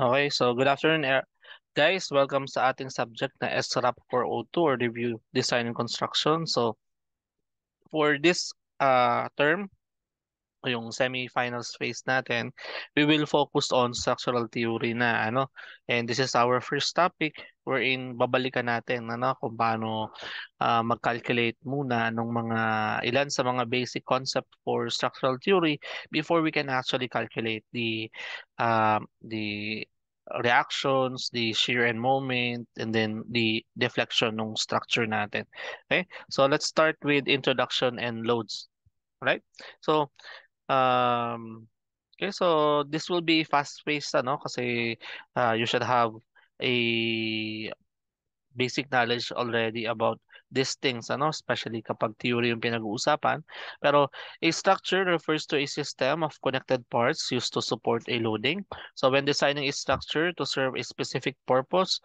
Okay, so good afternoon er guys. Welcome sa ating subject na SRAP 402 or Review Design and Construction. So for this uh, term, yung semi-finals phase natin, we will focus on structural theory na ano. And this is our first topic wherein babalikan natin ano kung paano uh, mag-calculate muna ng mga ilan sa mga basic concept for structural theory before we can actually calculate the uh, the reactions, the shear and moment, and then the deflection ng structure natin. Okay? So let's start with introduction and loads. right? So Um, okay, so this will be fast-paced, ano, kasi uh, you should have a basic knowledge already about these things, ano, especially kapag theory yung pinag-uusapan. Pero a structure refers to a system of connected parts used to support a loading. So when designing a structure to serve a specific purpose,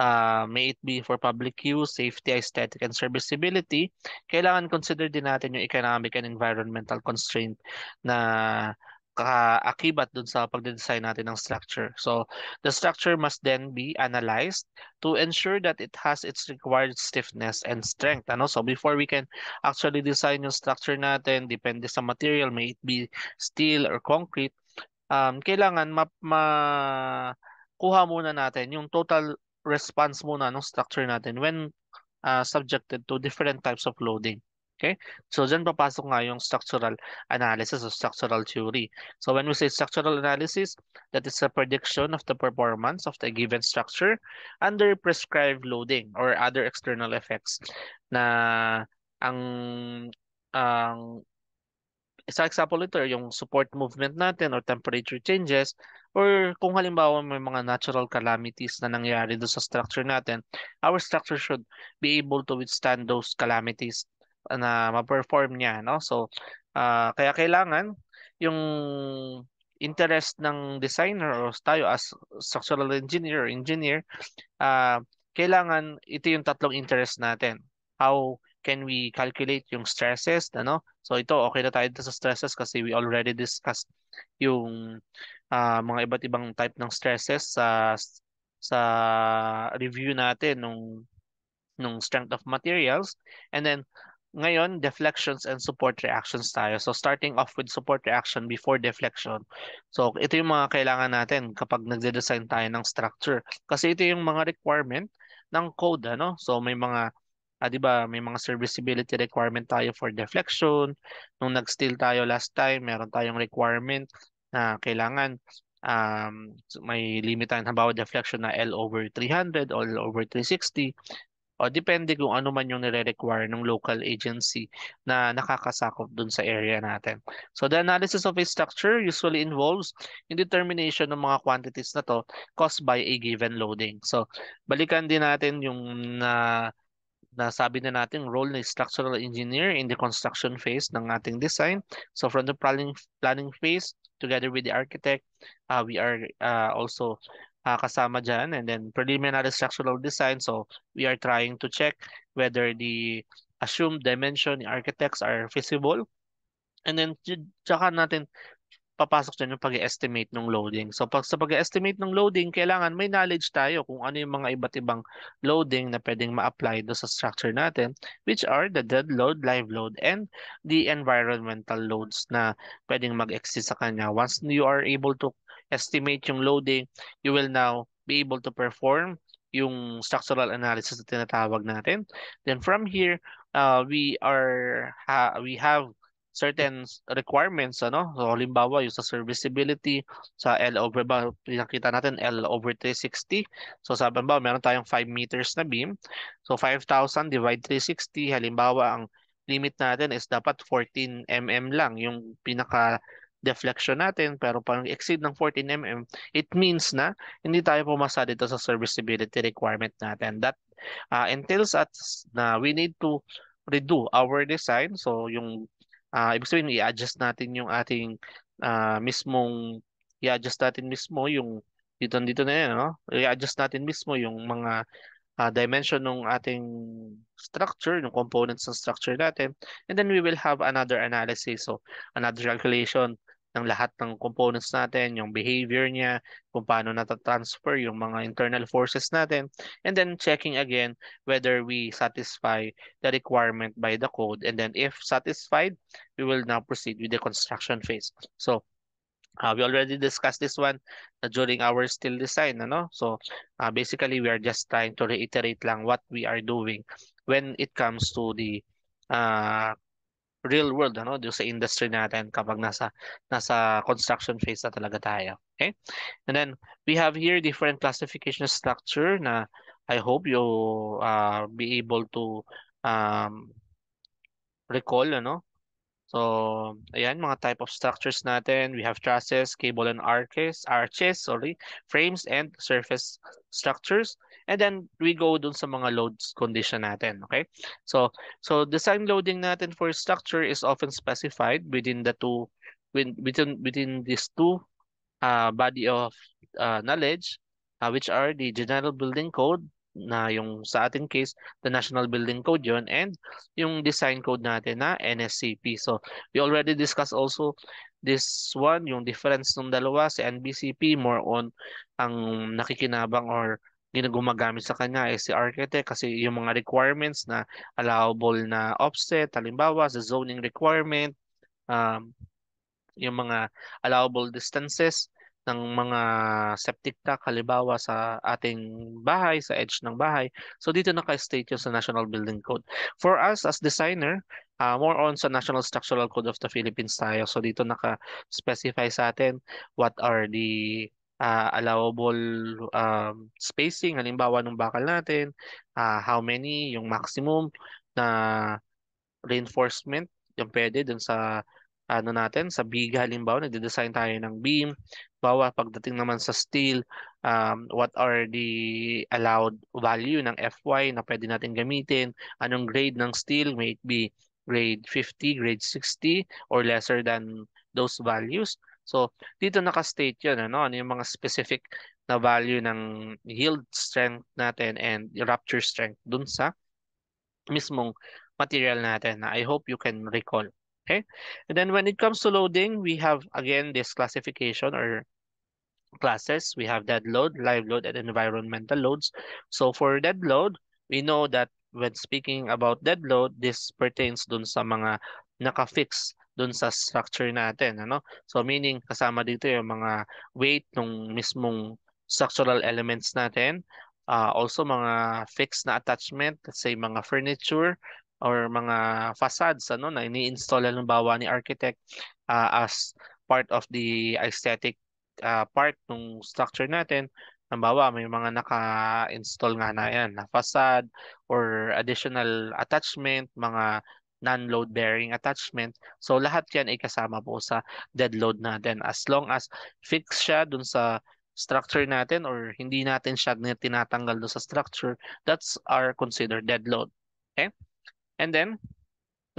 uh, may it be for public use, safety, aesthetic, and serviceability, kailangan consider din natin yung economic and environmental constraint na kaakibat dun sa pagdedesign natin ng structure. So, the structure must then be analyzed to ensure that it has its required stiffness and strength. Ano? So, before we can actually design yung structure natin, depende sa material, may it be steel or concrete, um, kailangan ma, ma kuha muna natin yung total response muna ng structure natin when uh, subjected to different types of loading. Okay? So, dyan papasok nga yung structural analysis or structural theory. So, when we say structural analysis, that is a prediction of the performance of the given structure under prescribed loading or other external effects na ang ang isa example ito yung support movement natin or temperature changes or kung halimbawa may mga natural calamities na nangyari do sa structure natin, our structure should be able to withstand those calamities na ma-perform niya no so uh, kaya kailangan yung interest ng designer or tayo as structural engineer engineer uh, kailangan ito yung tatlong interest natin how can we calculate yung stresses ano so ito okay na tayo sa stresses kasi we already discussed yung uh, mga iba't ibang type ng stresses sa sa review natin nung nung strength of materials and then ngayon, deflections and support reactions tayo. So, starting off with support reaction before deflection. So, ito yung mga kailangan natin kapag nagde-design tayo ng structure. Kasi ito yung mga requirement ng code. Ano? So, may mga, ah, di ba, may mga serviceability requirement tayo for deflection. Nung nag-steal tayo last time, meron tayong requirement na kailangan um, may limit tayong habawa deflection na L over 300 or L over 360. O oh, depende kung ano man yung nire-require ng local agency na nakakasakop dun sa area natin. So the analysis of a structure usually involves in determination ng mga quantities na to caused by a given loading. So balikan din natin yung na nasabi na natin role ng structural engineer in the construction phase ng ating design. So from the planning planning phase together with the architect, uh, we are uh, also uh, kasama dyan. And then preliminary structural design. So we are trying to check whether the assumed dimension architects are feasible. And then tsaka natin papasok dyan yung pag-estimate ng loading. So pag sa pag-estimate ng loading, kailangan may knowledge tayo kung ano yung mga iba't ibang loading na pwedeng ma-apply do sa structure natin, which are the dead load, live load, and the environmental loads na pwedeng mag-exist sa kanya. Once you are able to estimate yung loading, you will now be able to perform yung structural analysis na tinatawag natin. Then from here, uh, we are ha we have certain requirements ano so halimbawa yung sa serviceability sa L over ba nakita natin L over 360 so sa ba meron tayong 5 meters na beam so 5000 divide 360 halimbawa ang limit natin is dapat 14 mm lang yung pinaka deflection natin, pero parang exceed ng 14 mm, it means na hindi tayo pumasa dito sa serviceability requirement natin. That uh, entails us na we need to redo our design. So yung uh, ibig sabihin, i-adjust natin yung ating uh, mismong, i-adjust natin mismo yung dito dito na yan, no? i-adjust natin mismo yung mga uh, dimension ng ating structure, ng components ng structure natin. And then we will have another analysis, so another calculation ng lahat ng components natin, yung behavior niya, kung paano natatransfer yung mga internal forces natin, and then checking again whether we satisfy the requirement by the code. And then if satisfied, we will now proceed with the construction phase. So uh, we already discussed this one uh, during our still design. Ano? So uh, basically, we are just trying to reiterate lang what we are doing when it comes to the uh, real world ano yung sa industry natin kapag nasa nasa construction phase na talaga tayo okay and then we have here different classification structure na I hope you uh, be able to um, recall ano So, ayan, mga type of structures natin. We have trusses, cable and arches, arches, sorry, frames and surface structures. And then we go dun sa mga loads condition natin, okay? So so the sign loading natin for structure is often specified within the two within within these two uh, body of uh, knowledge uh, which are the general building code na yung sa ating case, the National Building Code yon and yung design code natin na NSCP. So, we already discussed also this one, yung difference ng dalawa, si NBCP, more on ang nakikinabang or ginagumagamit sa kanya ay eh, si architect kasi yung mga requirements na allowable na offset, halimbawa sa zoning requirement, um, yung mga allowable distances ng mga septic tank halimbawa sa ating bahay, sa edge ng bahay. So dito naka-state yun sa National Building Code. For us as designer, uh, more on sa National Structural Code of the Philippines tayo. So dito naka-specify sa atin what are the uh, allowable um, spacing, halimbawa ng bakal natin, uh, how many, yung maximum na reinforcement yung pwede dun sa ano natin, sa big halimbawa, nagde-design tayo ng beam. Bawa pagdating naman sa steel, um, what are the allowed value ng FY na pwede natin gamitin? Anong grade ng steel? May it be grade 50, grade 60, or lesser than those values. So, dito naka-state yun, ano, ano yung mga specific na value ng yield strength natin and rupture strength dun sa mismong material natin na I hope you can recall. Okay? And then when it comes to loading, we have again this classification or classes. We have dead load, live load, and environmental loads. So for dead load, we know that when speaking about dead load, this pertains dun sa mga naka-fix doon sa structure natin ano so meaning kasama dito yung mga weight ng mismong structural elements natin uh, also mga fixed na attachment let's say mga furniture or mga facades ano na ini-install bawa ni architect uh, as part of the aesthetic uh, part ng structure natin Halimbawa, may mga naka-install nga na yan, na facade or additional attachment, mga non-load bearing attachment. So lahat yan ay kasama po sa dead load natin. As long as fixed siya dun sa structure natin or hindi natin siya tinatanggal do sa structure, that's our considered dead load. Okay? And then,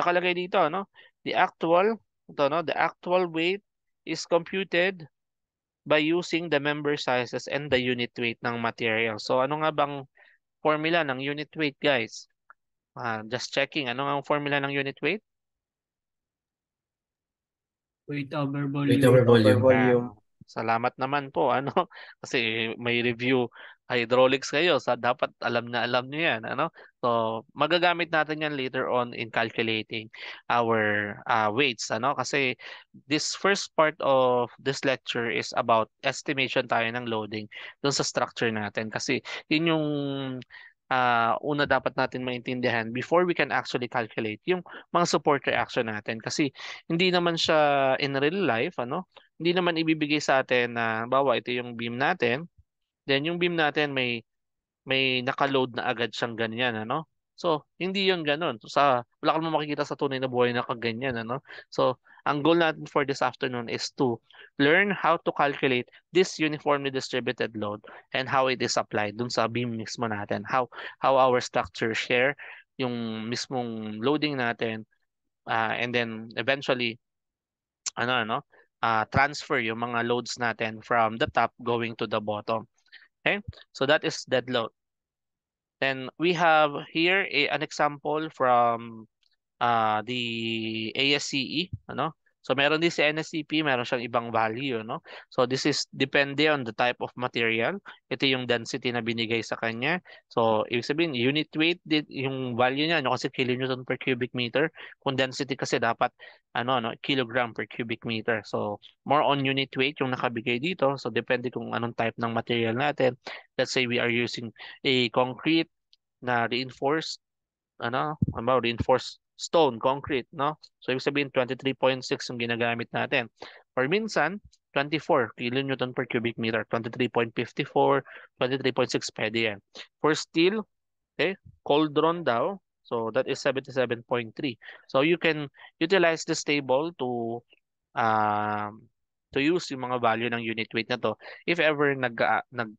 nakalagay dito, no? The actual, ito, no? The actual weight is computed by using the member sizes and the unit weight ng material. So, ano nga bang formula ng unit weight, guys? Ah, just checking. Ano ang formula ng unit weight? Weight over volume. Weight over volume. Over Salamat naman po. Ano? Kasi may review hydraulics kayo. So dapat alam na alam niyo 'yan, ano? So, magagamit natin 'yan later on in calculating our uh, weights, ano? Kasi this first part of this lecture is about estimation tayo ng loading dun sa structure natin kasi 'yun yung uh, una dapat natin maintindihan before we can actually calculate yung mga support reaction natin kasi hindi naman siya in real life ano hindi naman ibibigay sa atin na bawa ito yung beam natin then yung beam natin may may nakaload na agad siyang ganyan ano so hindi yun ganoon so, sa wala kang makikita sa tunay na buhay na kaganyan ano so ang goal natin for this afternoon is to learn how to calculate this uniformly distributed load and how it is applied dun sa beam mismo natin. How, how our structure share yung mismong loading natin uh, and then eventually ano ano uh, transfer yung mga loads natin from the top going to the bottom. Okay? So that is dead load. Then we have here a, an example from uh, the ASCE, ano? So meron din si NSCP, meron siyang ibang value, no? So this is depende on the type of material. Ito yung density na binigay sa kanya. So ibig sabihin, unit weight din yung value niya, ano kasi kilonewton per cubic meter. Kung density kasi dapat ano no, kilogram per cubic meter. So more on unit weight yung nakabigay dito. So depende kung anong type ng material natin. Let's say we are using a concrete na reinforced ano, about reinforced stone, concrete, no? So ibig sabihin 23.6 ang ginagamit natin. Or minsan 24 kN per cubic meter, 23.54, 23.6 pwede yan. For steel, okay, cauldron daw, so that is 77.3. So you can utilize this table to um, to use yung mga value ng unit weight na to if ever nag uh, nag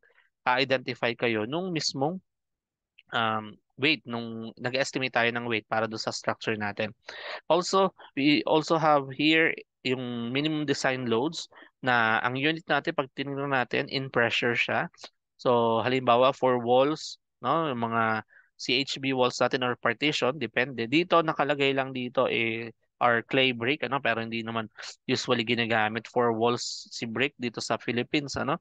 identify kayo nung mismong um, weight nung nag-estimate tayo ng weight para do sa structure natin. Also, we also have here yung minimum design loads na ang unit natin pag tinignan natin in pressure siya. So halimbawa for walls, no, yung mga CHB walls natin or partition, depende. Dito nakalagay lang dito eh or clay brick ano pero hindi naman usually ginagamit for walls si brick dito sa Philippines ano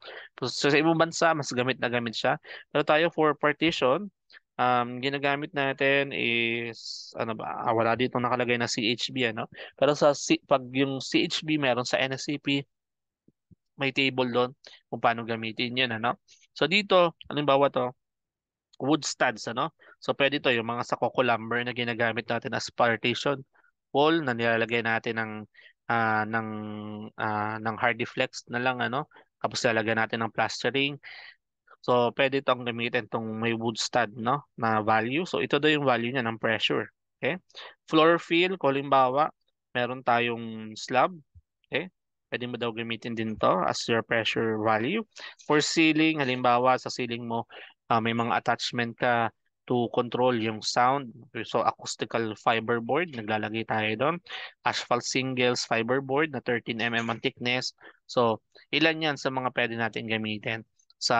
so sa ibang bansa mas gamit na gamit siya pero tayo for partition um, ginagamit natin is ano ba ah, wala dito nakalagay na CHB ano pero sa pag yung CHB meron sa NSCP may table doon kung paano gamitin yun ano so dito halimbawa to wood studs ano so pwede to yung mga sa coco lumber na ginagamit natin as partition wall na nilalagay natin ng uh, ng uh, ng hard deflex na lang ano tapos lalagyan natin ng plastering So, pwede itong gamitin itong may wood stud no, na value. So, ito daw yung value niya ng pressure. Okay? Floor fill, kulimbawa, meron tayong slab. Okay? Pwede mo daw gamitin din to as your pressure value. For ceiling, halimbawa sa ceiling mo, uh, may mga attachment ka to control yung sound. So, acoustical fiber board, naglalagay tayo doon. Asphalt singles fiber board na 13mm ang thickness. So, ilan yan sa mga pwede natin gamitin sa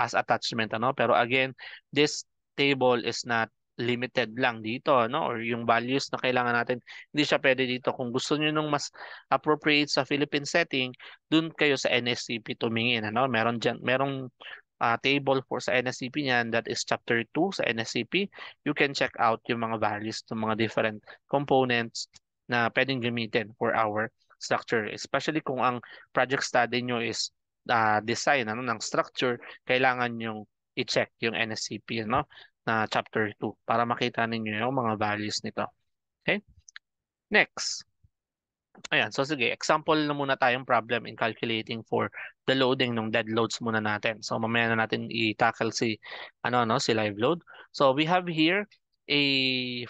as attachment ano pero again this table is not limited lang dito ano or yung values na kailangan natin hindi siya pwede dito kung gusto niyo nung mas appropriate sa Philippine setting dun kayo sa NSCP tumingin ano meron diyan merong uh, table for sa NSCP niyan that is chapter 2 sa NSCP you can check out yung mga values ng mga different components na pwedeng gamitin for our structure especially kung ang project study nyo is uh, design ano ng structure kailangan yung i-check yung NSCP no na chapter 2 para makita ninyo yung mga values nito. Okay? Next. Ayan, so sige, example na muna tayong problem in calculating for the loading ng dead loads muna natin. So mamaya na natin i-tackle si ano no, si live load. So we have here a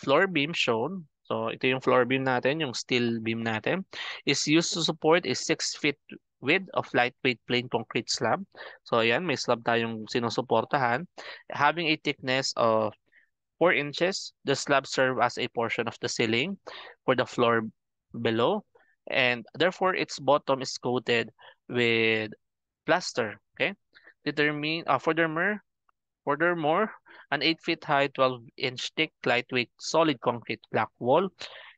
floor beam shown. So ito yung floor beam natin, yung steel beam natin is used to support a 6 feet with of lightweight plain concrete slab. So ayan, may slab tayong sinusuportahan. Having a thickness of 4 inches, the slab serve as a portion of the ceiling for the floor below. And therefore, its bottom is coated with plaster. Okay. Determine, uh, furthermore, furthermore, an 8 feet high, 12 inch thick, lightweight, solid concrete block wall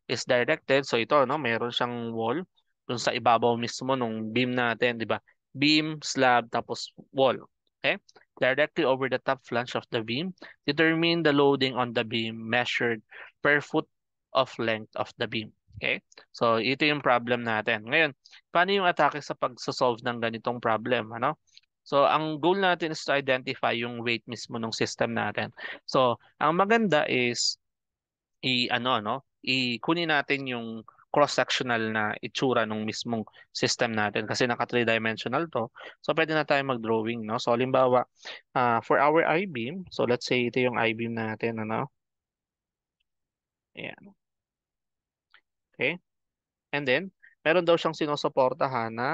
is directed. So ito, no, mayroon siyang wall dun sa ibabaw mismo nung beam natin, di ba? Beam, slab, tapos wall. Okay? Directly over the top flange of the beam, determine the loading on the beam measured per foot of length of the beam. Okay? So, ito yung problem natin. Ngayon, paano yung atake sa pag-solve ng ganitong problem? Ano? So, ang goal natin is to identify yung weight mismo ng system natin. So, ang maganda is i ano no, i kunin natin yung cross-sectional na itsura ng mismong system natin kasi naka three-dimensional to. So pwede na tayo mag-drawing, no? So halimbawa, uh, for our I-beam, so let's say ito yung I-beam natin, ano? Ayan. Okay? And then, meron daw siyang sinusuportahan na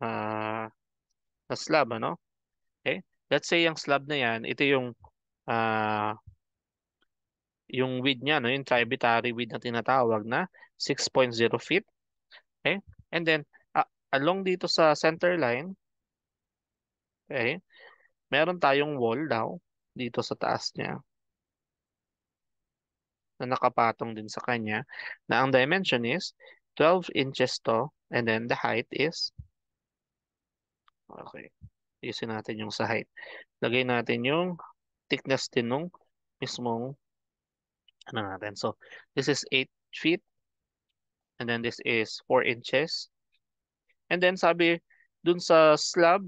uh, na slab, ano? Okay? Let's say yung slab na yan, ito yung uh, yung width niya, no, yung tributary width na tinatawag na 6.0 feet. Okay? And then, uh, along dito sa center line, okay, meron tayong wall daw dito sa taas niya na nakapatong din sa kanya na ang dimension is 12 inches to and then the height is okay isin natin yung sa height lagay natin yung thickness din nung mismong ano natin. So, this is 8 feet. And then this is 4 inches. And then sabi, dun sa slab,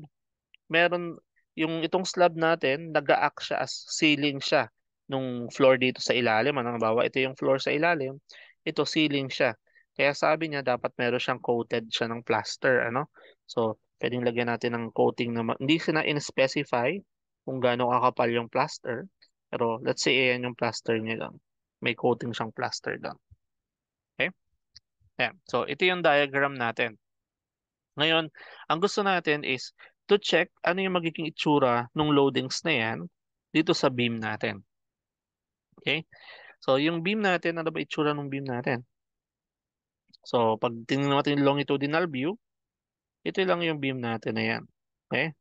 meron, yung itong slab natin, nag-a-act siya as ceiling siya nung floor dito sa ilalim. Ano bawa, ito yung floor sa ilalim. Ito ceiling siya. Kaya sabi niya, dapat meron siyang coated siya ng plaster. Ano? So, pwedeng lagyan natin ng coating na, hindi siya na in-specify kung gaano kakapal yung plaster. Pero let's say ayan yung plaster niya lang may coating siyang plaster doon. Okay? Ayan. So, ito yung diagram natin. Ngayon, ang gusto natin is to check ano yung magiging itsura ng loadings na yan dito sa beam natin. Okay? So, yung beam natin, ano ba itsura ng beam natin? So, pag tingnan natin yung longitudinal view, ito lang yung beam natin na yan. Okay?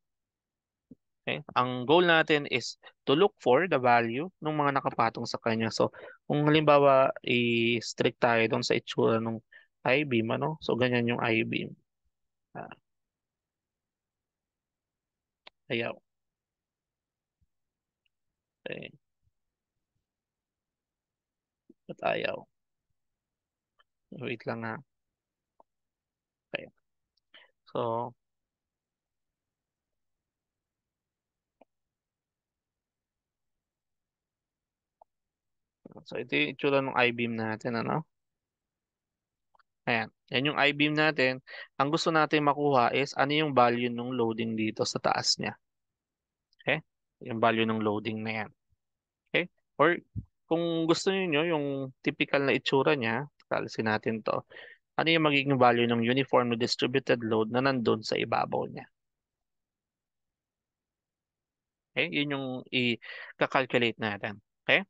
Okay? Ang goal natin is to look for the value ng mga nakapatong sa kanya. So, kung halimbawa, i-strict tayo doon sa itsura ng I-beam, ano? So, ganyan yung I-beam. Ah. Ayaw. Okay. Ba't ayaw? Wait lang ha. Okay. So, So, ito yung itsura ng I-beam natin, ano? Ayan. Yan yung I-beam natin. Ang gusto natin makuha is ano yung value ng loading dito sa taas niya. Okay? Yung value ng loading na yan. Okay? Or kung gusto niyo yung typical na itsura niya, kalisin natin to. Ano yung magiging value ng uniform distributed load na nandun sa ibabaw niya? Okay? Yun yung i-calculate natin. Okay?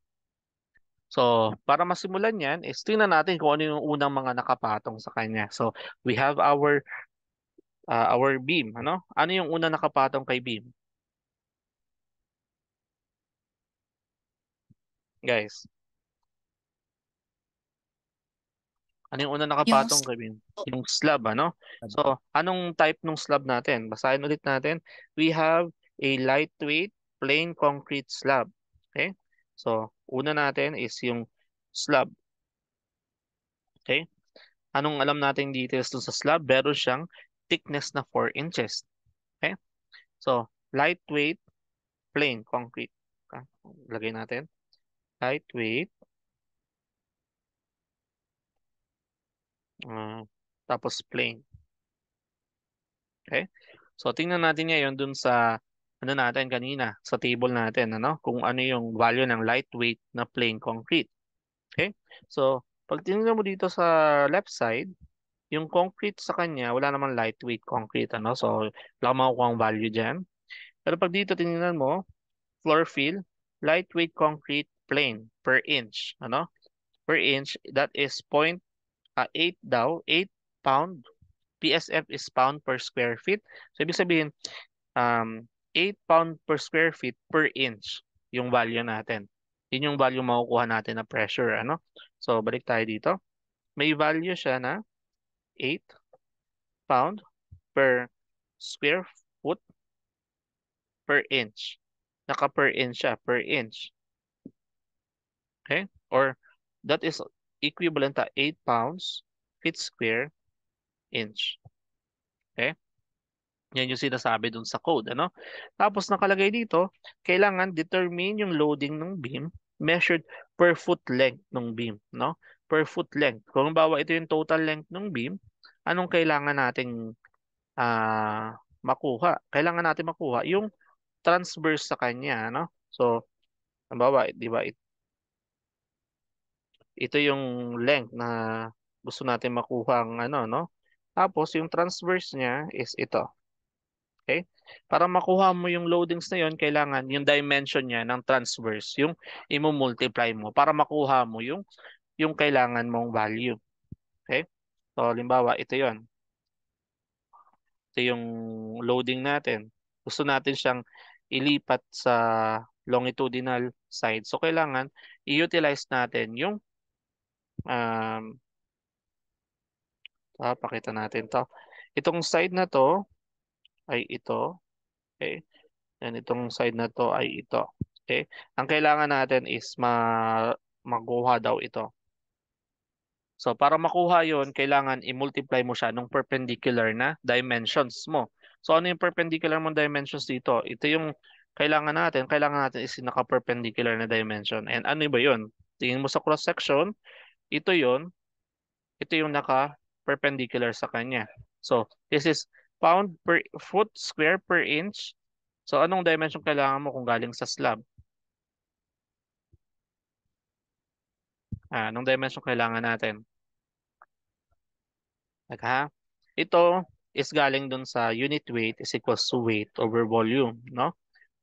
So, para masimulan yan, is tingnan natin kung ano yung unang mga nakapatong sa kanya. So, we have our uh, our beam. Ano? ano yung unang nakapatong kay beam? Guys. Ano yung unang nakapatong kay beam? Yung slab, ano? So, anong type ng slab natin? Basahin ulit natin. We have a lightweight plain concrete slab. Okay? So, una natin is yung slab. Okay? Anong alam natin details dun sa slab? Meron siyang thickness na 4 inches. Okay? So, lightweight, plain, concrete. Okay? Lagay natin. Lightweight. Uh, tapos plain. Okay? So, tingnan natin ngayon dun sa ano natin kanina sa table natin, ano? Kung ano yung value ng lightweight na plain concrete. Okay? So, pag tinignan mo dito sa left side, yung concrete sa kanya, wala naman lightweight concrete, ano? So, wala makukuha ang value dyan. Pero pag dito tinignan mo, floor fill, lightweight concrete plain per inch, ano? Per inch, that is 0.8 uh, ah, daw, 8 pound. PSF is pound per square feet. So, ibig sabihin, um, 8 pound per square feet per inch yung value natin. Yun yung value makukuha natin na pressure. Ano? So, balik tayo dito. May value siya na 8 pound per square foot per inch. Naka per inch siya, per inch. Okay? Or that is equivalent to 8 pounds feet square inch. Okay? Yan yung sinasabi dun sa code. Ano? Tapos nakalagay dito, kailangan determine yung loading ng beam measured per foot length ng beam. No? Per foot length. Kung bawa ito yung total length ng beam, anong kailangan nating uh, makuha? Kailangan natin makuha yung transverse sa kanya. No? So, bawa, di ba, ito yung length na gusto natin makuha ng ano, no? Tapos, yung transverse niya is ito. Okay? Para makuha mo yung loadings na yon, kailangan yung dimension niya ng transverse, yung imo-multiply mo para makuha mo yung yung kailangan mong value. Okay? So, limbawa, ito yon. Ito yung loading natin. Gusto natin siyang ilipat sa longitudinal side. So, kailangan i-utilize natin yung um, ah, pakita natin to. Itong side na to, ay ito. Okay? And itong side na to ay ito. Okay? Ang kailangan natin is ma makuha daw ito. So para makuha yon kailangan i-multiply mo siya ng perpendicular na dimensions mo. So ano yung perpendicular mong dimensions dito? Ito yung kailangan natin. Kailangan natin is naka-perpendicular na dimension. And ano ba yon? Tingin mo sa cross-section, ito yon Ito yung naka-perpendicular sa kanya. So this is pound per foot square per inch. So anong dimension kailangan mo kung galing sa slab? Ah, anong dimension kailangan natin? Nagha? Ito is galing dun sa unit weight is equals to weight over volume, no?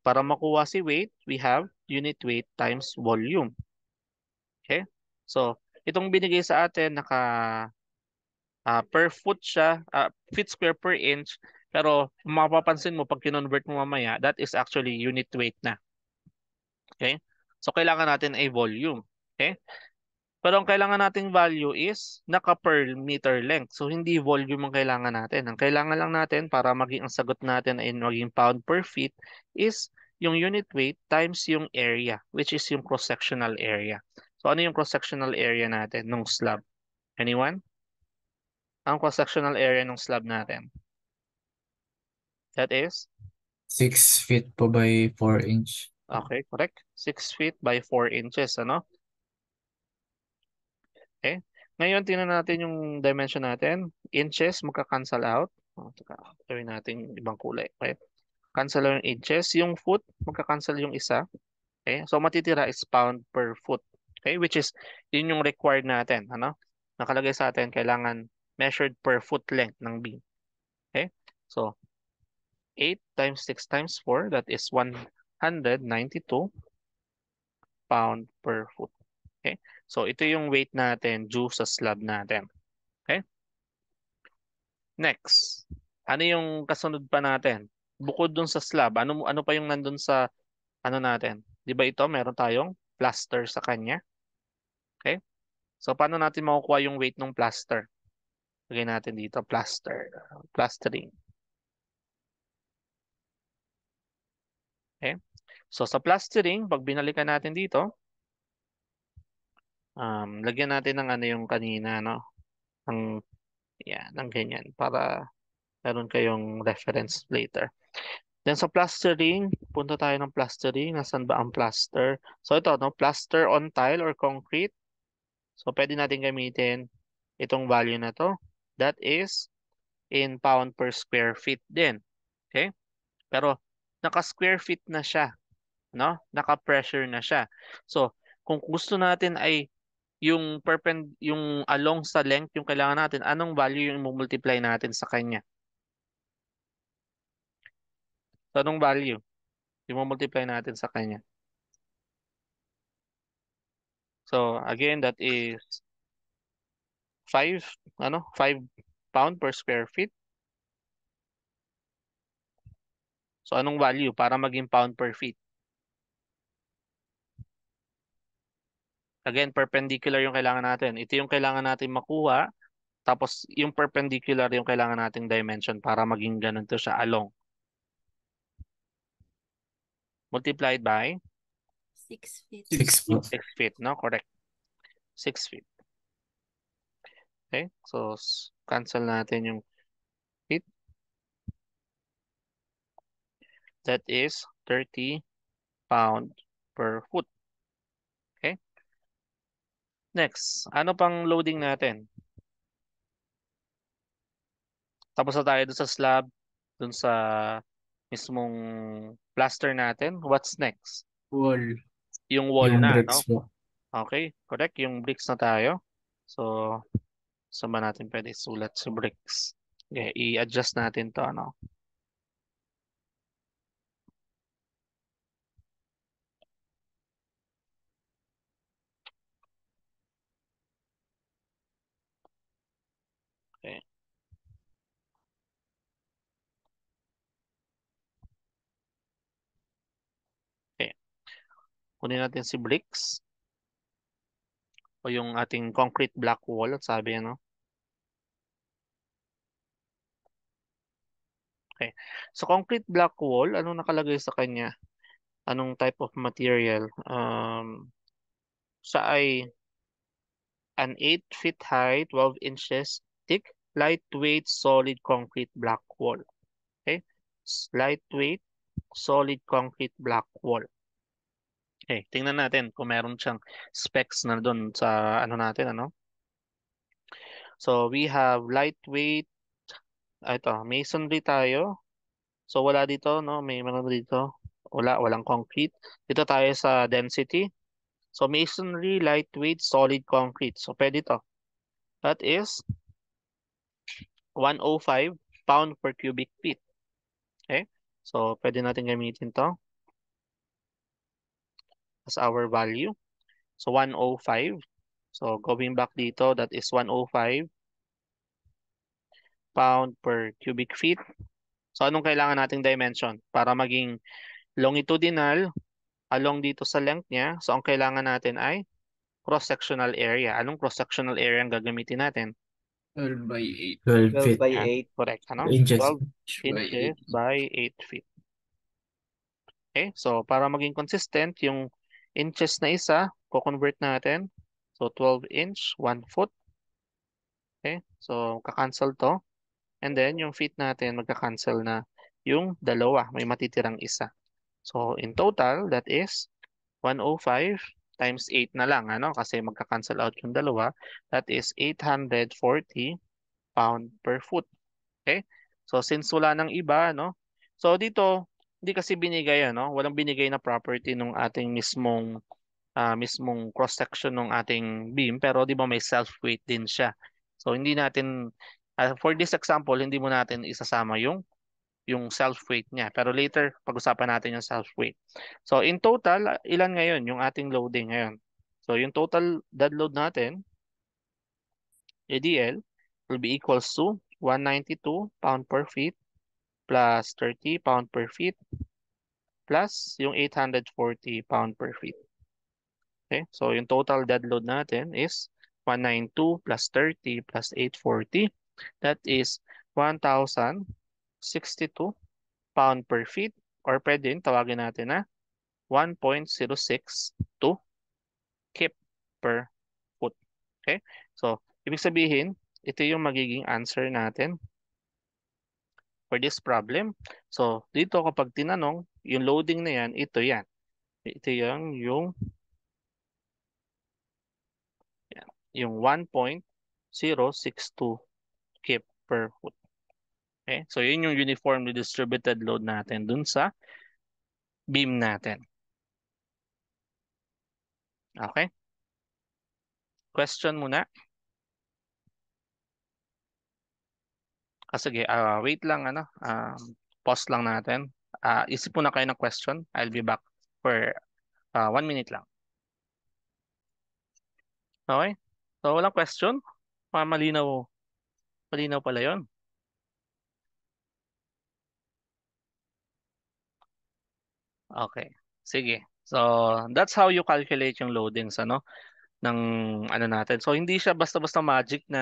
Para makuha si weight, we have unit weight times volume. Okay? So, itong binigay sa atin, naka uh, per foot siya, uh, feet square per inch, pero mapapansin mo pag kinonvert mo mamaya, that is actually unit weight na. Okay? So kailangan natin ay volume. Okay? Pero ang kailangan nating value is naka per meter length. So hindi volume ang kailangan natin. Ang kailangan lang natin para maging ang sagot natin ay maging pound per feet is yung unit weight times yung area which is yung cross-sectional area. So ano yung cross-sectional area natin ng slab? Anyone? ang cross-sectional area ng slab natin? That is? 6 feet po by 4 inch. Okay, correct. 6 feet by 4 inches, ano? Okay. Ngayon, tingnan natin yung dimension natin. Inches, magka-cancel out. O, oh, taka, gawin natin ibang kulay. Okay. Cancel yung inches. Yung foot, magka-cancel yung isa. Okay. So, matitira is pound per foot. Okay, which is, yun yung required natin. Ano? Nakalagay sa atin, kailangan measured per foot length ng beam. Okay? So, 8 times 6 times 4, that is 192 pound per foot. Okay? So, ito yung weight natin due sa slab natin. Okay? Next, ano yung kasunod pa natin? Bukod dun sa slab, ano, ano pa yung nandun sa ano natin? Di ba ito, meron tayong plaster sa kanya? Okay? So, paano natin makukuha yung weight ng plaster? Lagay natin dito, plaster, plastering. Okay? So, sa plastering, pag binalikan natin dito, um, lagyan natin ng ano yung kanina, no? Ang, yan, ang ganyan. Para meron kayong reference later. Then, sa plastering, punta tayo ng plastering. Nasaan ba ang plaster? So, ito, no? Plaster on tile or concrete. So, pwede natin gamitin itong value na to That is in pound per square feet din. Okay? Pero naka-square feet na siya. No? Naka-pressure na siya. So, kung gusto natin ay yung perpend yung along sa length yung kailangan natin, anong value yung i multiply natin sa kanya? So, anong value? Yung multiply natin sa kanya. So, again, that is 5 ano 5 pound per square feet. So anong value para maging pound per feet? Again, perpendicular yung kailangan natin. Ito yung kailangan natin makuha. Tapos yung perpendicular yung kailangan nating dimension para maging ganun to sa along. Multiplied by? 6 feet. 6 feet. 6 feet, no? Correct. 6 feet. Okay? So, cancel natin yung it. That is 30 pound per foot. Okay? Next, ano pang loading natin? Tapos na tayo dun sa slab, dun sa mismong plaster natin. What's next? Wall. Yung wall yung na, no? Mo. Okay, correct. Yung bricks na tayo. So, Saan ba natin pwede isulat sa bricks? Okay, i-adjust natin to ano. Okay. okay. Kunin natin si bricks o yung ating concrete block wall at sabi ano Okay. So concrete block wall, anong nakalagay sa kanya? Anong type of material? Um, sa ay an 8 feet high, 12 inches thick, lightweight solid concrete block wall. Okay? Lightweight solid concrete block wall. Okay, tingnan natin kung meron siyang specs na doon sa ano natin, ano? So, we have lightweight Ah, ito, masonry tayo. So wala dito, no? May mga ano dito. Wala, walang concrete. Dito tayo sa density. So masonry, lightweight, solid concrete. So pwede to. That is 105 pound per cubic feet. Okay? So pwede natin gamitin to as our value. So 105. So going back dito, that is 105 pound per cubic feet. So anong kailangan nating dimension para maging longitudinal along dito sa length niya. So ang kailangan natin ay cross-sectional area. Anong cross-sectional area ang gagamitin natin? 12 by 8. 12, by 8. Correct. Ano? 12 inches by 8 feet. Okay, so para maging consistent, yung inches na isa, co-convert natin. So 12 inch, 1 foot. Okay, so kakancel to. And then, yung fit natin, magka-cancel na yung dalawa. May matitirang isa. So, in total, that is 105 times 8 na lang. Ano? Kasi magka-cancel out yung dalawa. That is 840 pound per foot. Okay? So, since wala ng iba, no? So, dito, hindi kasi binigay, ano? Walang binigay na property ng ating mismong uh, mismong cross-section ng ating beam. Pero, di ba, may self-weight din siya. So, hindi natin Uh, for this example, hindi mo natin isasama yung yung self-weight niya. Pero later, pag-usapan natin yung self-weight. So, in total, ilan ngayon yung ating loading ngayon? So, yung total dead load natin, ADL, will be equals to 192 pound per feet plus 30 pound per feet plus yung 840 pound per feet. Okay? So, yung total dead load natin is 192 plus 30 plus 840 That is 1,062 pound per feet or pwede din tawagin natin na 1.062 kip per foot. Okay? So, ibig sabihin, ito yung magiging answer natin for this problem. So, dito kapag tinanong, yung loading na yan, ito yan. Ito yung yung yung 1.062 per foot. Okay? So yun yung uniformly distributed load natin dun sa beam natin. Okay? Question muna. Ah, sige, uh, wait lang. Ano, um, pause lang natin. Uh, isip muna kayo ng question. I'll be back for uh, one minute lang. Okay? So, walang question? Malinaw Palinaw pala yun. Okay. Sige. So, that's how you calculate yung loadings ano ng ano natin. So, hindi siya basta-basta magic na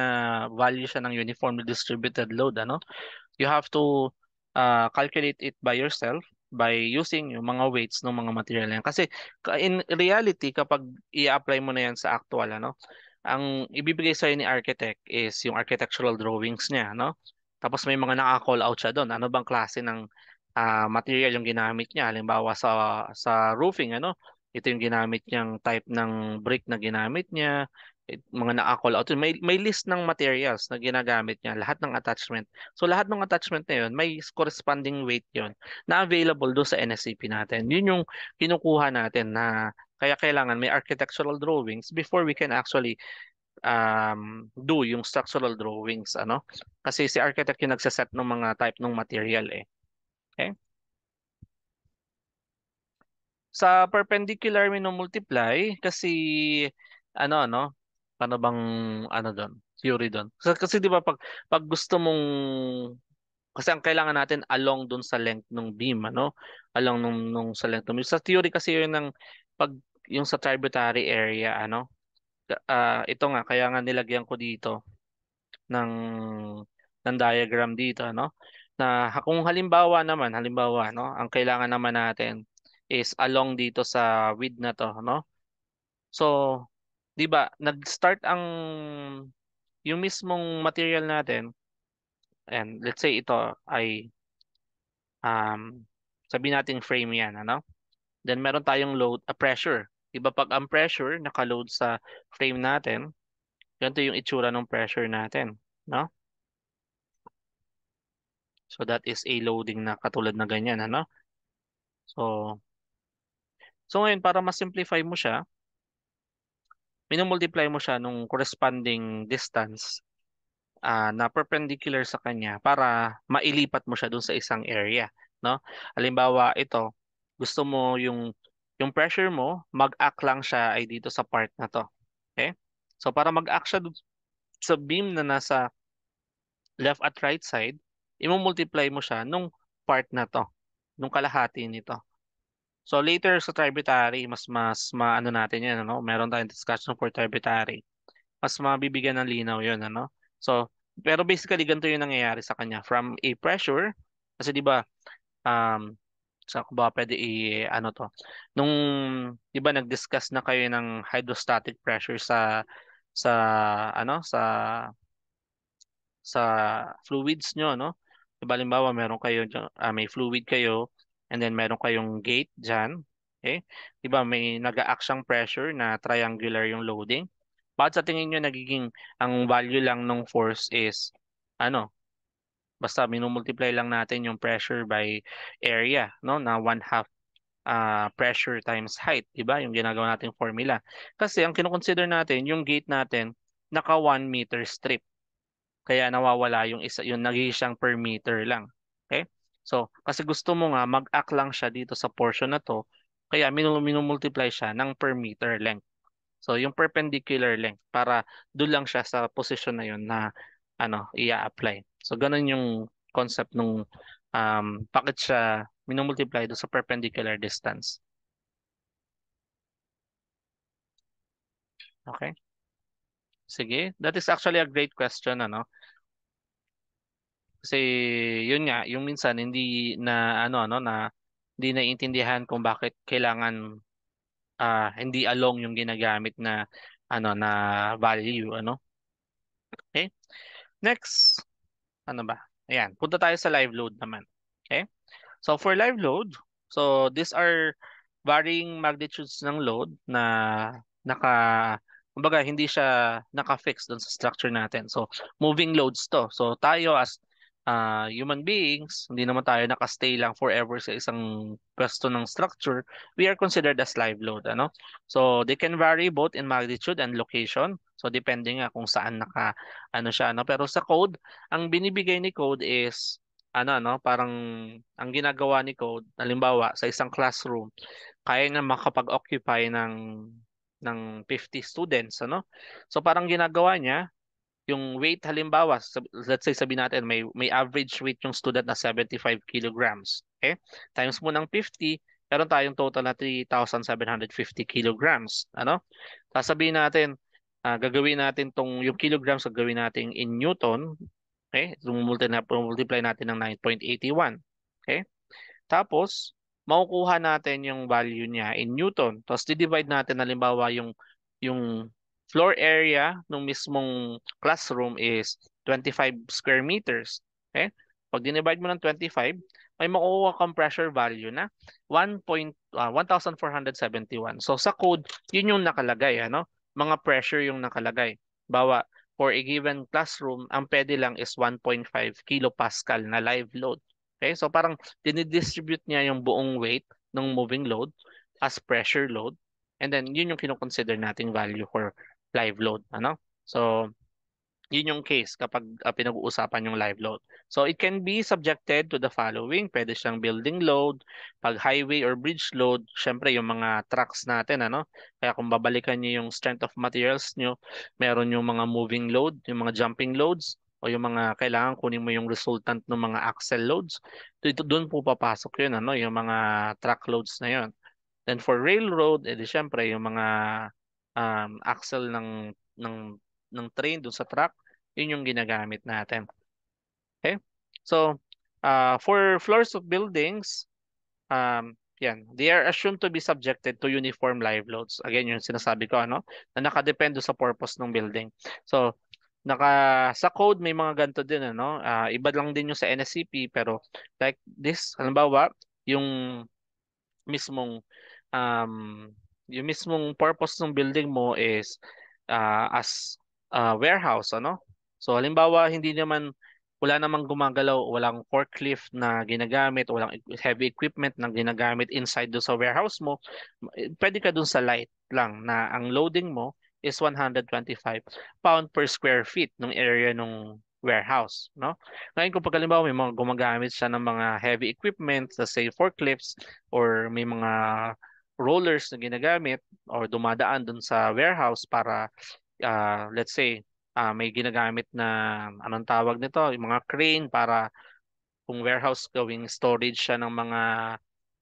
value siya ng uniformly distributed load ano. You have to uh, calculate it by yourself by using yung mga weights ng mga material yan. Kasi in reality kapag i-apply mo na yan sa actual ano, ang ibibigay sa ni architect is yung architectural drawings niya, no? Tapos may mga naka-call out siya doon. Ano bang klase ng uh, material yung ginamit niya? Halimbawa sa sa roofing, ano? Ito yung ginamit niyang type ng brick na ginamit niya. mga naka-call out. May, may list ng materials na ginagamit niya. Lahat ng attachment. So lahat ng attachment na yun, may corresponding weight yon na available do sa NSCP e natin. Yun yung kinukuha natin na kaya kailangan may architectural drawings before we can actually um, do yung structural drawings. ano Kasi si architect yung nagsaset ng mga type ng material. Eh. Okay? Sa perpendicular multiply kasi ano, ano, paano bang ano doon, theory doon. Kasi, kasi 'di ba pag pag gusto mong kasi ang kailangan natin along doon sa length ng beam, ano? Along nung nung sa length ng beam. Sa theory kasi 'yun ang pag yung sa tributary area ano uh, ito nga kaya nga nilagyan ko dito ng ng diagram dito no na kung halimbawa naman halimbawa no ang kailangan naman natin is along dito sa width na to no so 'di ba nag-start ang yung mismong material natin and let's say ito ay um sabi nating frame yan ano Then meron tayong load, a ah, pressure. Iba pag ang pressure naka-load sa frame natin, ganito yung itsura ng pressure natin. No? So that is a loading na katulad na ganyan. Ano? So, so ngayon para ma-simplify mo siya, minumultiply mo siya nung corresponding distance uh, na perpendicular sa kanya para mailipat mo siya dun sa isang area. No? Halimbawa, ito, gusto mo yung yung pressure mo, mag-act lang siya ay dito sa part na to. Okay? So para mag-act siya sa beam na nasa left at right side, i-multiply mo siya nung part na to, nung kalahati nito. So later sa tributary, mas mas maano natin 'yan, ano? Meron tayong discussion for tributary. Mas mabibigyan ng linaw 'yon, ano? So pero basically ganito 'yung nangyayari sa kanya from a pressure kasi 'di ba um sa ko ba pwede i ano to nung 'di ba nag-discuss na kayo ng hydrostatic pressure sa sa ano sa sa fluids nyo no diba, halimbawa meron kayo uh, may fluid kayo and then meron kayong gate diyan okay diba may nag-act siyang pressure na triangular yung loading bakit sa tingin niyo nagiging ang value lang ng force is ano Basta minumultiply lang natin yung pressure by area, no? Na one half uh, pressure times height, 'di ba? Yung ginagawa nating formula. Kasi ang kino-consider natin, yung gate natin naka 1 meter strip. Kaya nawawala yung isa yung nagiging per meter lang. Okay? So, kasi gusto mo nga mag-act lang siya dito sa portion na to, kaya minumultiply siya ng per meter length. So, yung perpendicular length para doon lang siya sa position na yun na ano, ia-apply. So ganun yung concept nung um, bakit siya minumultiply do sa perpendicular distance. Okay? Sige, that is actually a great question ano. Kasi yun nga, yung minsan hindi na ano ano na hindi naiintindihan kung bakit kailangan uh, hindi along yung ginagamit na ano na value ano okay next ano ba? Ayan, punta tayo sa live load naman. Okay? So for live load, so these are varying magnitudes ng load na naka kumbaga hindi siya naka-fix doon sa structure natin. So moving loads to. So tayo as uh, human beings, hindi naman tayo nakastay lang forever sa isang pwesto ng structure, we are considered as live load. Ano? So, they can vary both in magnitude and location. So, depending nga kung saan naka, ano siya. Ano? Pero sa code, ang binibigay ni code is, ano, ano, parang ang ginagawa ni code, halimbawa, sa isang classroom, kaya na makapag-occupy ng ng 50 students ano so parang ginagawa niya yung weight halimbawa, let's say sabi natin may may average weight yung student na 75 kilograms. Okay? Times mo ng 50, meron tayong total na 3,750 kilograms. Ano? Sasabihin natin, uh, gagawin natin tong yung kilograms gagawin natin in Newton. Okay? Yung multiply natin ng 9.81. Okay? Tapos, makukuha natin yung value niya in Newton. Tapos, di-divide natin halimbawa yung yung floor area ng mismong classroom is 25 square meters. Okay? Pag dinivide mo ng 25, may makukuha kang pressure value na 1.1471. Ah, so sa code, yun yung nakalagay. Ano? Mga pressure yung nakalagay. Bawa, for a given classroom, ang pwede lang is 1.5 kilopascal na live load. Okay? So parang dinidistribute niya yung buong weight ng moving load as pressure load. And then, yun yung kinoconsider nating value for live load. Ano? So, yun yung case kapag uh, pinag-uusapan yung live load. So, it can be subjected to the following. Pwede siyang building load, pag highway or bridge load, syempre yung mga trucks natin. Ano? Kaya kung babalikan niyo yung strength of materials niyo meron yung mga moving load, yung mga jumping loads, o yung mga kailangan kunin mo yung resultant ng mga axle loads. Dito, doon po papasok yun, ano? yung mga truck loads na yun. Then for railroad, edi eh, syempre yung mga um, axle ng ng ng train doon sa truck, yun yung ginagamit natin. Okay? So, uh, for floors of buildings, um, yan, they are assumed to be subjected to uniform live loads. Again, yung sinasabi ko, ano, na nakadepende sa purpose ng building. So, naka sa code may mga ganito din ano uh, iba lang din yung sa NSCP pero like this halimbawa yung mismong um yung mismong purpose ng building mo is uh, as uh, warehouse, ano? So halimbawa, hindi naman wala namang gumagalaw, walang forklift na ginagamit, walang e-, heavy equipment na ginagamit inside do sa warehouse mo, eh, pwede ka dun sa light lang na ang loading mo is 125 pound per square feet ng area ng warehouse, no? Ngayon kung pagkalimbawa may mga gumagamit siya ng mga heavy equipment, let's say forklifts or may mga rollers na ginagamit or dumadaan dun sa warehouse para uh, let's say uh, may ginagamit na anong tawag nito, yung mga crane para kung warehouse gawing storage siya ng mga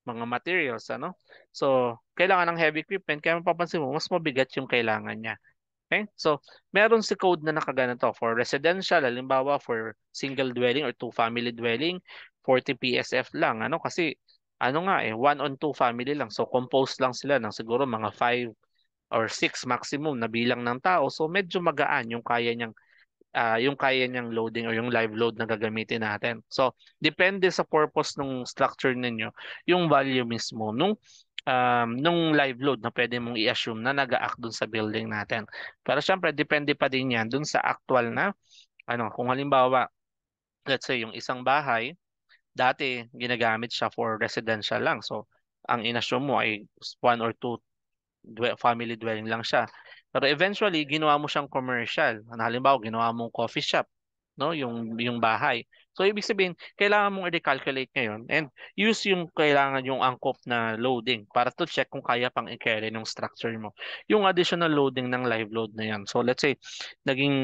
mga materials ano. So, kailangan ng heavy equipment kaya mapapansin mo mas mabigat yung kailangan niya. Okay? So, meron si code na nakaganito for residential, halimbawa for single dwelling or two family dwelling, 40 PSF lang ano kasi ano nga eh, one on two family lang. So composed lang sila ng siguro mga five or six maximum na bilang ng tao. So medyo magaan yung kaya niyang uh, yung kaya niyang loading or yung live load na gagamitin natin. So depende sa purpose ng structure ninyo, yung value mismo nung um, nung live load na pwede mong i-assume na nag act dun sa building natin. Pero syempre depende pa din yan dun sa actual na ano, kung halimbawa let's say yung isang bahay dati ginagamit siya for residential lang. So, ang inassume mo ay one or two family dwelling lang siya. Pero eventually, ginawa mo siyang commercial. Ano, halimbawa, ginawa mong coffee shop, no? yung, yung bahay. So, ibig sabihin, kailangan mong i-recalculate ngayon and use yung kailangan yung angkop na loading para to check kung kaya pang i-carry ng structure mo. Yung additional loading ng live load na yan. So, let's say, naging,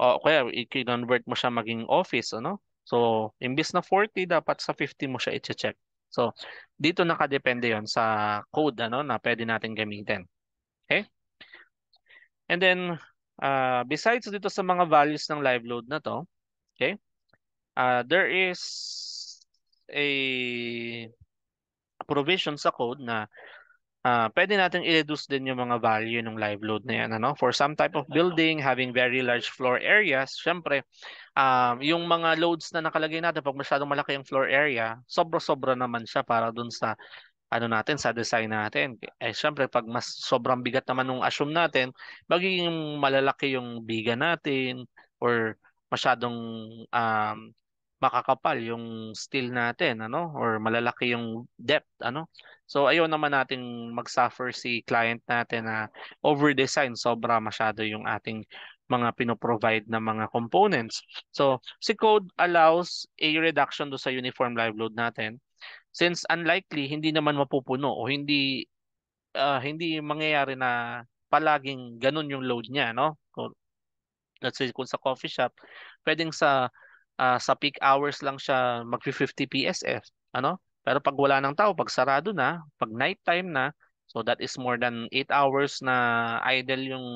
o oh, kaya i-convert mo siya maging office, ano? So, imbis na 40, dapat sa 50 mo siya i-check. So, dito nakadepende yon sa code ano, na pwede natin gamitin. Okay? And then, uh, besides dito sa mga values ng live load na to, okay, uh, there is a provision sa code na uh, pwede natin i-reduce din yung mga value ng live load na yan. Ano? For some type of building, having very large floor areas, syempre, um, yung mga loads na nakalagay natin, pag masyadong malaki yung floor area, sobra-sobra naman siya para dun sa ano natin sa design natin. Eh syempre pag mas sobrang bigat naman nung assume natin, magiging malalaki yung biga natin or masyadong um, makakapal yung steel natin ano or malalaki yung depth ano So ayaw naman nating mag-suffer si client natin na over-design. Sobra masyado yung ating mga pinoprovide na mga components. So, si code allows a reduction do sa uniform live load natin since unlikely hindi naman mapupuno o hindi uh, hindi mangyayari na palaging ganun yung load niya, no? Kung, let's say kung sa coffee shop, pwedeng sa uh, sa peak hours lang siya mag 50 PSF, ano? Pero pag wala ng tao, pag sarado na, pag night time na, so that is more than 8 hours na idle yung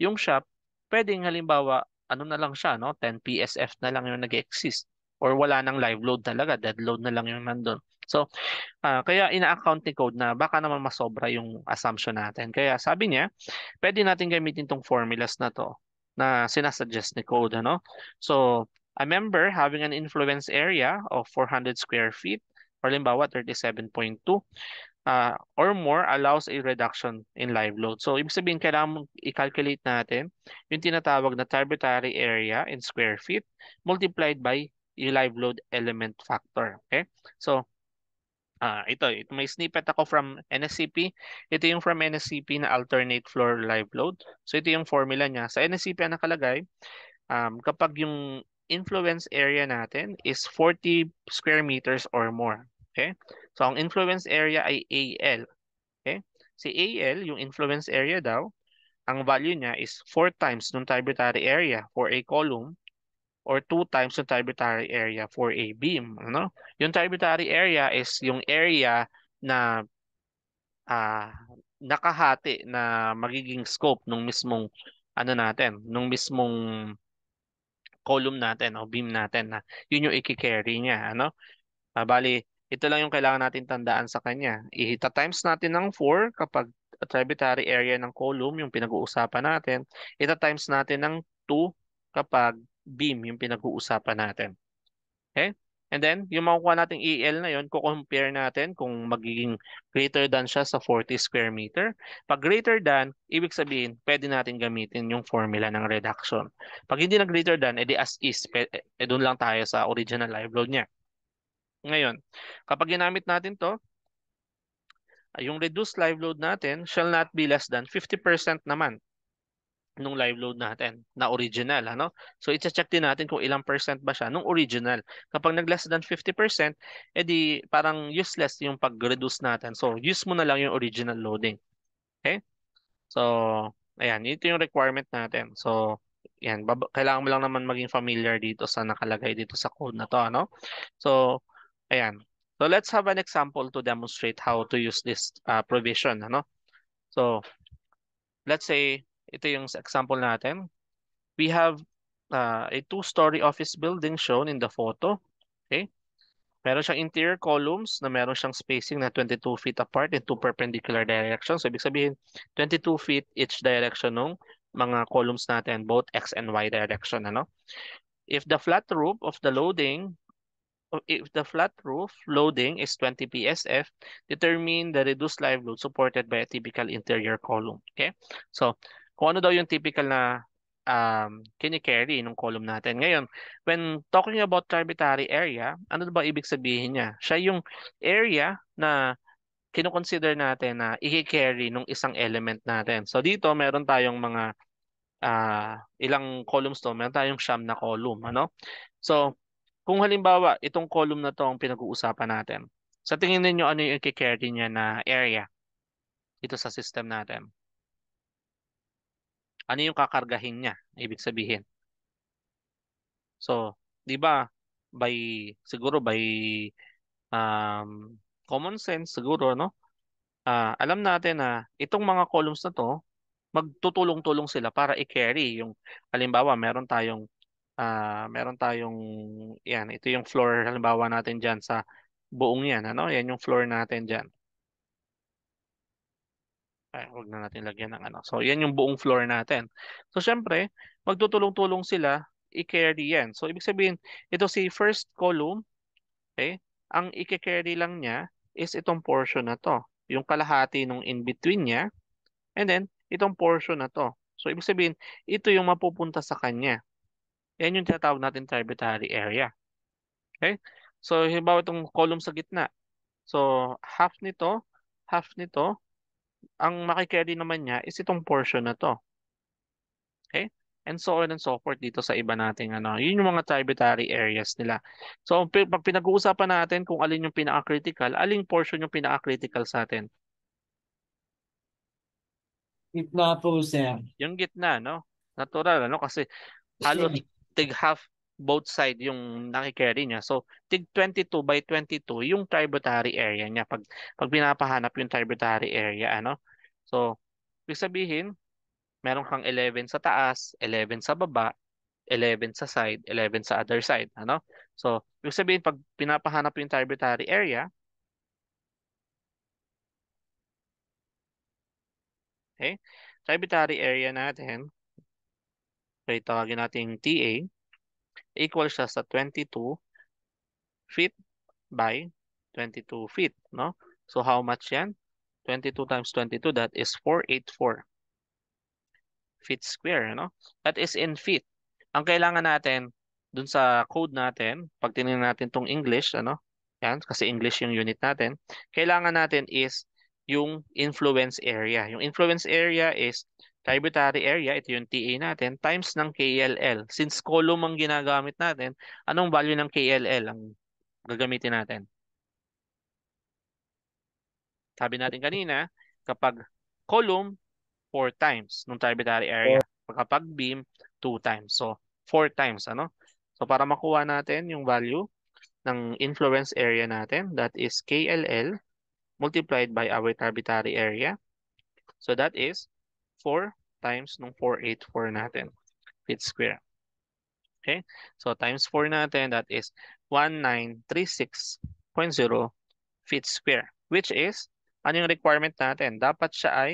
yung shop, pwedeng halimbawa ano na lang siya, no? 10 PSF na lang yung nag-exist or wala nang live load talaga, dead load na lang yung nandoon. So, uh, kaya ina-account code na baka naman masobra yung assumption natin. Kaya sabi niya, pwede natin gamitin itong formulas na to na sinasuggest ni code. Ano? So, a member having an influence area of 400 square feet halimbawa 37.2 uh, ah, or more allows a reduction in live load. So ibig sabihin kailangan i-calculate natin yung tinatawag na tributary area in square feet multiplied by yung live load element factor. Okay? So uh, ito, ito may snippet ako from NSCP. Ito yung from NSCP na alternate floor live load. So ito yung formula niya. Sa NSCP ang nakalagay, um, kapag yung influence area natin is 40 square meters or more. Okay? So, ang influence area ay AL. Okay? Si AL, yung influence area daw, ang value niya is 4 times nung tributary area for a column or 2 times ng tributary area for a beam. Ano? Yung tributary area is yung area na uh, nakahati na magiging scope nung mismong ano natin, nung mismong column natin o beam natin na yun yung i-carry niya, ano? Uh, ah, bali ito lang yung kailangan natin tandaan sa kanya. Ihita times natin ng 4 kapag tributary area ng column, yung pinag-uusapan natin. Ita times natin ng 2 kapag beam, yung pinag-uusapan natin. Okay? And then, yung makukuha nating EL na yun, compare natin kung magiging greater than siya sa 40 square meter. Pag greater than, ibig sabihin, pwede natin gamitin yung formula ng reduction. Pag hindi na greater than, edi as is, eh, eh doon lang tayo sa original live load niya. Ngayon, kapag ginamit natin to, ah, yung reduced live load natin shall not be less than 50% naman nung live load natin na original. Ano? So, i-check din natin kung ilang percent ba siya nung original. Kapag nag-less than 50%, edi parang useless yung pag-reduce natin. So, use mo na lang yung original loading. Okay? So, ayan. Ito yung requirement natin. So, ayan. Kailangan mo lang naman maging familiar dito sa nakalagay dito sa code na to. Ano? So, Ayan. So let's have an example to demonstrate how to use this uh, provision. Ano? So let's say ito yung example natin. We have uh, a two-story office building shown in the photo. Okay? Meron siyang interior columns na meron siyang spacing na 22 feet apart in two perpendicular directions. So, ibig sabihin, 22 feet each direction ng mga columns natin, both X and Y direction. Ano? If the flat roof of the loading Oh, if the flat roof loading is 20 PSF, determine the reduced live load supported by a typical interior column. Okay? So, kung ano daw yung typical na um, kinikerry ng column natin. Ngayon, when talking about tributary area, ano ba ibig sabihin niya? Siya yung area na kinoconsider natin na i-carry ng isang element natin. So dito meron tayong mga uh, ilang columns to, meron tayong siyam na column, ano? So kung halimbawa itong column na to ang pinag-uusapan natin, sa tingin niyo ano yung i-carry niya na area dito sa system natin? Ano yung kakargahin niya? Ibig sabihin. So, 'di ba? By siguro by um, common sense siguro no. Uh, alam natin na itong mga columns na to magtutulong-tulong sila para i-carry yung halimbawa meron tayong ah, meron tayong yan, ito yung floor halimbawa natin diyan sa buong yan, ano? Yan yung floor natin diyan. Ay, wag na natin lagyan ng ano. So, yan yung buong floor natin. So, syempre, magtutulong-tulong sila i-carry yan. So, ibig sabihin, ito si first column, okay? Ang i-carry lang niya is itong portion na to. Yung kalahati nung in-between niya. And then, itong portion na to. So, ibig sabihin, ito yung mapupunta sa kanya. Yan yung tinatawag natin tributary area. Okay? So, halimbawa itong column sa gitna. So, half nito, half nito, ang makikerry naman niya is itong portion na to. Okay? And so on and so forth dito sa iba nating ano. Yun yung mga tributary areas nila. So, pag pinag-uusapan natin kung alin yung pinaka-critical, aling portion yung pinaka-critical sa atin? Gitna po, sir. Yung gitna, no? Natural, ano? Kasi halos tig half both side yung nakikerry niya. So, tig 22 by 22 yung tributary area niya pag pag pinapahanap yung tributary area ano. So, ibig sabihin, meron kang 11 sa taas, 11 sa baba, 11 sa side, 11 sa other side, ano? So, ibig sabihin pag pinapahanap yung tributary area, okay? Tributary area natin Okay, tawagin natin TA equal siya sa 22 feet by 22 feet, no? So how much yan? 22 times 22, that is 484 feet square, no? That is in feet. Ang kailangan natin dun sa code natin, pag tiningnan natin tong English, ano? Yan, kasi English yung unit natin. Kailangan natin is yung influence area. Yung influence area is tributary area, ito yung TA natin, times ng KLL. Since column ang ginagamit natin, anong value ng KLL ang gagamitin natin? Sabi natin kanina, kapag column, 4 times nung tributary area. Kapag beam, 2 times. So, 4 times. ano So, para makuha natin yung value ng influence area natin, that is KLL multiplied by our tributary area. So, that is 4 times nung 484 natin. feet square. Okay? So times 4 natin, that is 1936.0 feet square. Which is, ano yung requirement natin? Dapat siya ay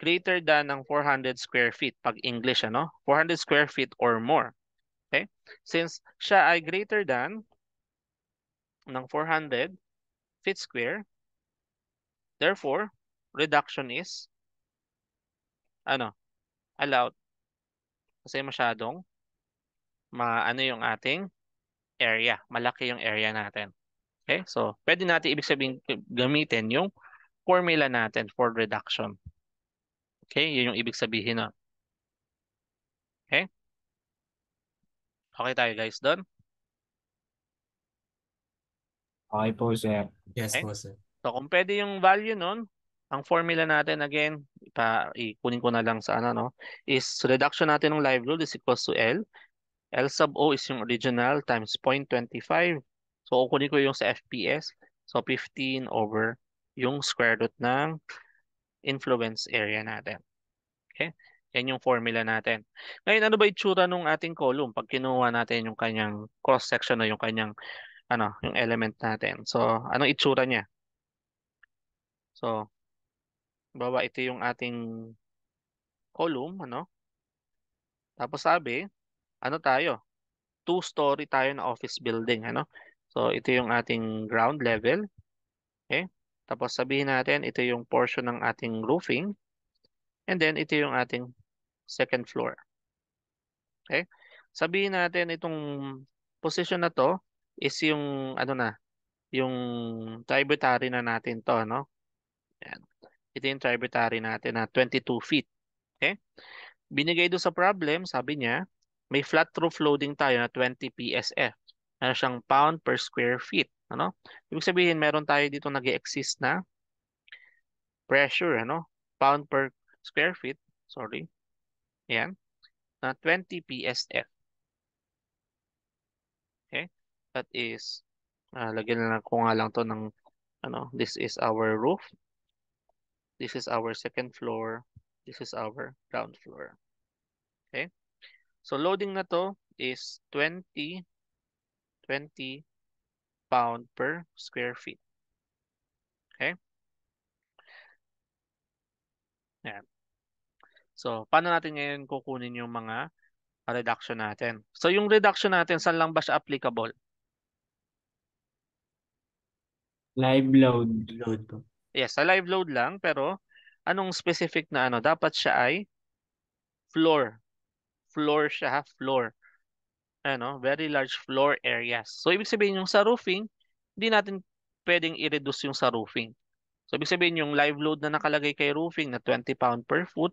greater than ng 400 square feet pag English, ano? 400 square feet or more. Okay? Since siya ay greater than ng 400 feet square, therefore, reduction is ano, allowed. Kasi masyadong maano yung ating area. Malaki yung area natin. Okay? So, pwede natin ibig sabihin gamitin yung formula natin for reduction. Okay? Yun yung ibig sabihin nun. Okay? Okay tayo guys doon? Okay po, sir. Yes okay? po, sir. So, kung pwede yung value nun, ang formula natin again, pa ikunin ko na lang sa ano no, is so reduction natin ng live load is equals to L. L sub O is yung original times 0.25. So kukunin ko yung sa FPS. So 15 over yung square root ng influence area natin. Okay? Yan yung formula natin. Ngayon, ano ba itsura nung ating column pag kinuha natin yung kanyang cross-section o yung kanyang ano, yung element natin. So, anong itsura niya? So, Bawa ito yung ating column, ano? Tapos sabi, ano tayo? Two-story tayo na office building, ano? So ito yung ating ground level. Okay? Tapos sabihin natin, ito yung portion ng ating roofing. And then ito yung ating second floor. Okay? Sabihin natin itong position na to is yung ano na, yung tributary na natin to, no? Ayan. Ito yung tributary natin na 22 feet. Okay? Binigay doon sa problem, sabi niya, may flat roof loading tayo na 20 PSF. Ano siyang pound per square feet. Ano? Ibig sabihin, meron tayo dito nag exist na pressure, ano? Pound per square feet. Sorry. yan, Na 20 PSF. Okay? That is, uh, lagyan na ko nga lang to ng, ano, this is our roof. This is our second floor. This is our ground floor. Okay? So loading na to is 20 20 pound per square feet. Okay? Ayan. So, paano natin ngayon kukunin yung mga reduction natin? So, yung reduction natin, saan lang ba siya applicable? Live load. load Yes, sa live load lang pero anong specific na ano dapat siya ay floor. Floor siya, ha? floor. Ano, very large floor areas. So ibig sabihin yung sa roofing, hindi natin pwedeng i-reduce yung sa roofing. So ibig sabihin yung live load na nakalagay kay roofing na 20 pound per foot,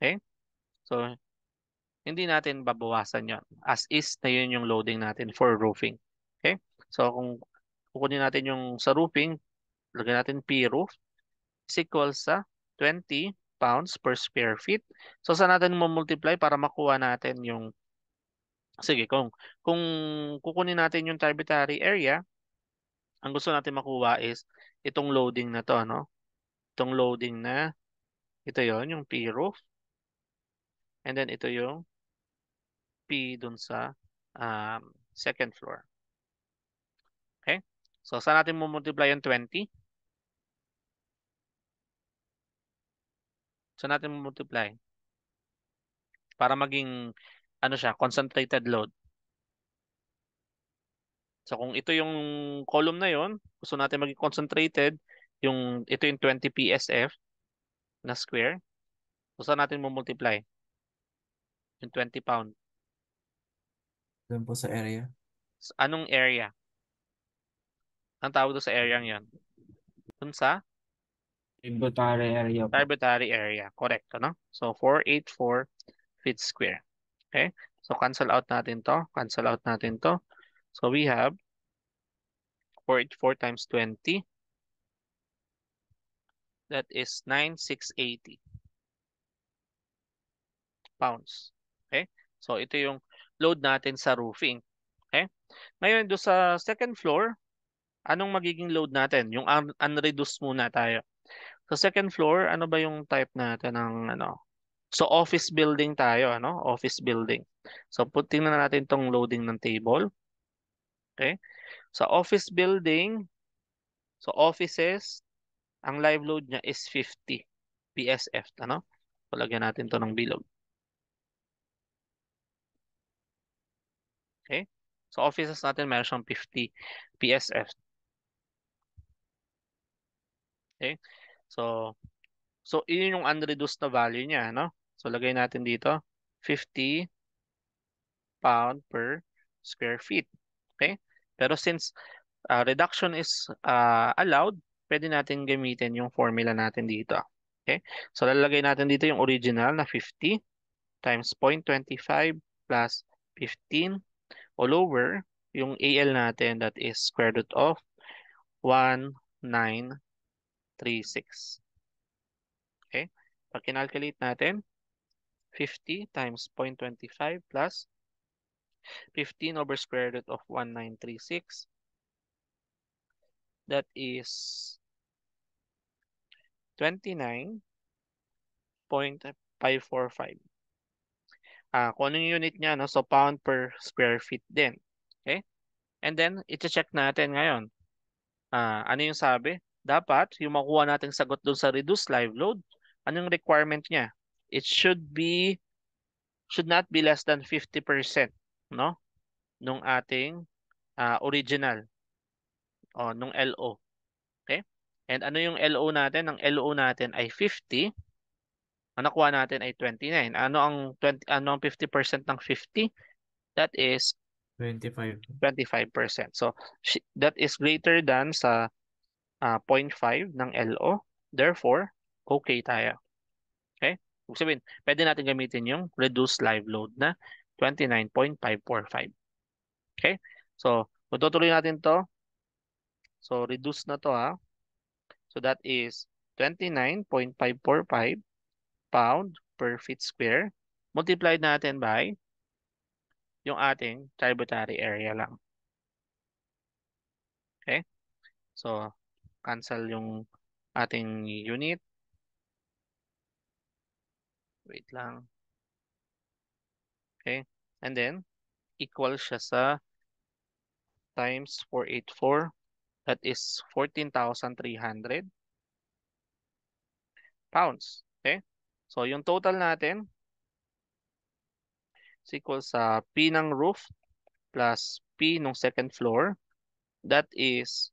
okay? So hindi natin babawasan 'yon. As is na 'yun yung loading natin for roofing. Okay? So kung kukunin natin yung sa roofing, lagyan natin P roof is equal sa 20 pounds per square feet. So saan natin multiply para makuha natin yung Sige, kung kung kukunin natin yung tributary area, ang gusto natin makuha is itong loading na to, no? Itong loading na ito 'yon, yung P roof. And then ito yung P dun sa um, second floor. Okay? So saan natin mo multiply yung 20? So natin multiply? Para maging ano siya, concentrated load. So kung ito yung column na yon, gusto natin maging concentrated, yung ito yung 20 PSF na square. So saan natin mo multiply? Yung 20 pound. Doon po sa area. Anong area? Ang tawag doon sa area ng yon? Doon sa Tributary area. Tributary area. Correct. Ano? So, 484 feet square. Okay? So, cancel out natin to. Cancel out natin to. So, we have 484 times 20. That is 9,680 pounds. Okay? So, ito yung load natin sa roofing. Okay? Ngayon, do sa second floor, anong magiging load natin? Yung un unreduced muna tayo. Sa so second floor, ano ba yung type natin ng ano? So office building tayo, ano? Office building. So putin na natin tong loading ng table. Okay? Sa so office building, so offices, ang live load niya is 50 PSF, ano? So lagyan natin to ng bilog. Okay? So offices natin meron siyang 50 PSF. Okay? So, so iyon yung unreduced na value niya, no? So, lagay natin dito, 50 pound per square feet. Okay? Pero since uh, reduction is uh, allowed, pwede natin gamitin yung formula natin dito. Okay? So, lalagay natin dito yung original na 50 times 0.25 plus 15 all over yung AL natin that is square root of 199 36. Okay? Pag kinalculate natin, 50 times 0.25 plus 15 over square root of 1936. That is 29.545. Ah, uh, kung ano yung unit niya, no? so pound per square feet din. Okay? And then, iti-check natin ngayon. Ah, uh, ano yung sabi? dapat yung makuha nating sagot doon sa reduced live load, anong requirement niya? It should be should not be less than 50%, no? Nung ating uh, original o nung LO. Okay? And ano yung LO natin? Ang LO natin ay 50. Ang nakuha natin ay 29. Ano ang 20 ano ang 50% ng 50? That is 25. 25%. So that is greater than sa uh, ah, 0.5 ng LO. Therefore, okay tayo. Okay? Ibig sabihin, pwede natin gamitin yung reduced live load na 29.545. Okay? So, matutuloy natin to. So, reduce na to ha. So, that is 29.545 pound per feet square multiplied natin by yung ating tributary area lang. Okay? So, cancel yung ating unit. Wait lang. Okay. And then, equal siya sa times 484. That is 14,300 pounds. Okay? So, yung total natin is equal sa P ng roof plus P ng second floor. That is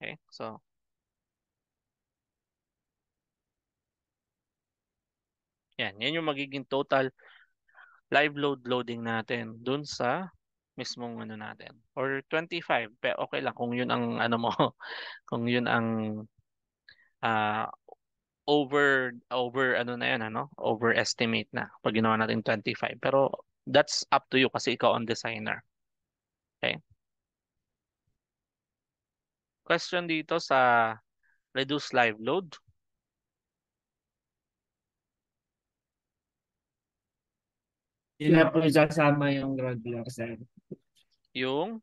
Okay, so yan, yan yung magiging total live load loading natin dun sa mismong ano natin. Or 25, pero okay lang kung yun ang ano mo, kung yun ang uh, over over ano na yan ano, overestimate na pag ginawa natin 25. Pero that's up to you kasi ikaw ang designer. question dito sa reduce live load. Yun po sasama yung ground floor, sir. Yung?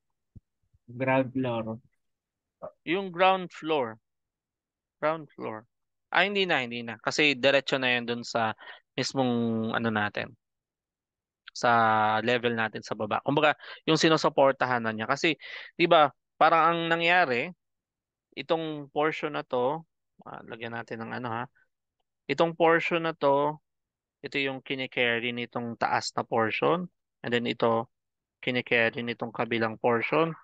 Ground floor. Yung ground floor. Ground floor. Ah, hindi na, hindi na. Kasi diretso na yan dun sa mismong ano natin. Sa level natin sa baba. Kumbaga, yung sinusuportahan na niya. Kasi, di ba, parang ang nangyari, itong portion na to, uh, lagyan natin ng ano ha. Itong portion na to, ito yung kinikerry nitong taas na portion. And then ito, kinikerry nitong kabilang portion.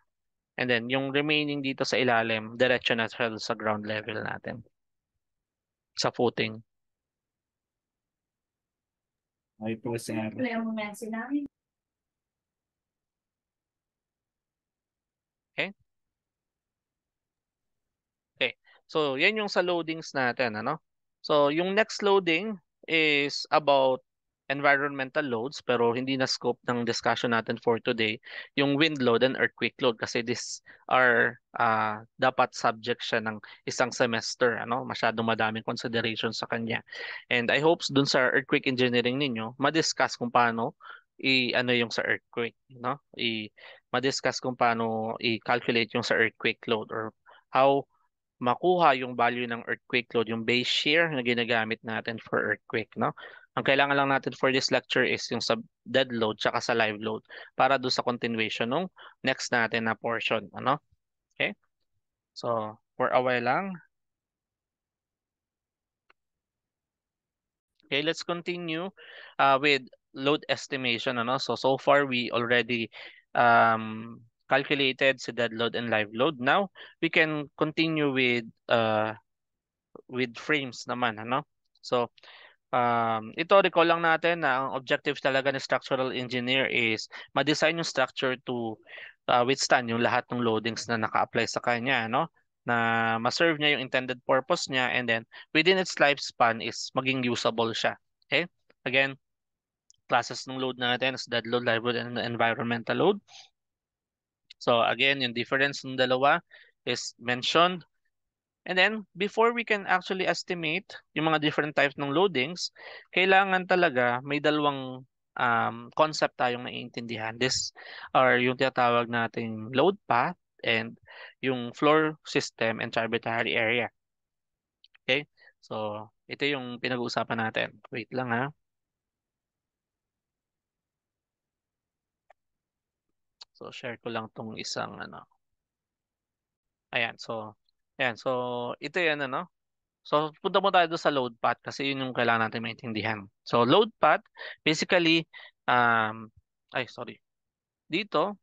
And then yung remaining dito sa ilalim, diretso na sa ground level natin. Sa footing. Ay po, sir. So, yan yung sa loadings natin. Ano? So, yung next loading is about environmental loads pero hindi na scope ng discussion natin for today yung wind load and earthquake load kasi this are uh, dapat subject siya ng isang semester ano masyadong madaming consideration sa kanya and I hope dun sa earthquake engineering ninyo ma-discuss kung paano i ano yung sa earthquake no i ma-discuss kung paano i-calculate yung sa earthquake load or how makuha yung value ng earthquake load, yung base shear na ginagamit natin for earthquake. No? Ang kailangan lang natin for this lecture is yung sa dead load tsaka sa live load para doon sa continuation ng next natin na portion. Ano? Okay? So, for a while lang. Okay, let's continue uh, with load estimation. Ano? So, so far we already um, calculated si dead load and live load. Now, we can continue with uh, with frames naman. Ano? So, um, ito, recall lang natin na ang objective talaga ng structural engineer is ma-design yung structure to uh, withstand yung lahat ng loadings na naka-apply sa kanya. No? na ma-serve niya yung intended purpose niya and then within its lifespan is maging usable siya. Okay? Again, classes ng load natin is dead load, live load, and environmental load. So again, yung difference ng dalawa is mentioned. And then, before we can actually estimate yung mga different types ng loadings, kailangan talaga may dalawang um, concept tayong naiintindihan. This are yung tinatawag nating load path and yung floor system and tributary area. Okay? So, ito yung pinag-uusapan natin. Wait lang ha. So share ko lang tong isang ano. Ayan, so ayan, so ito 'yan ano. So punta muna tayo sa load path kasi yun yung kailangan natin maintindihan. So load path basically um ay sorry. Dito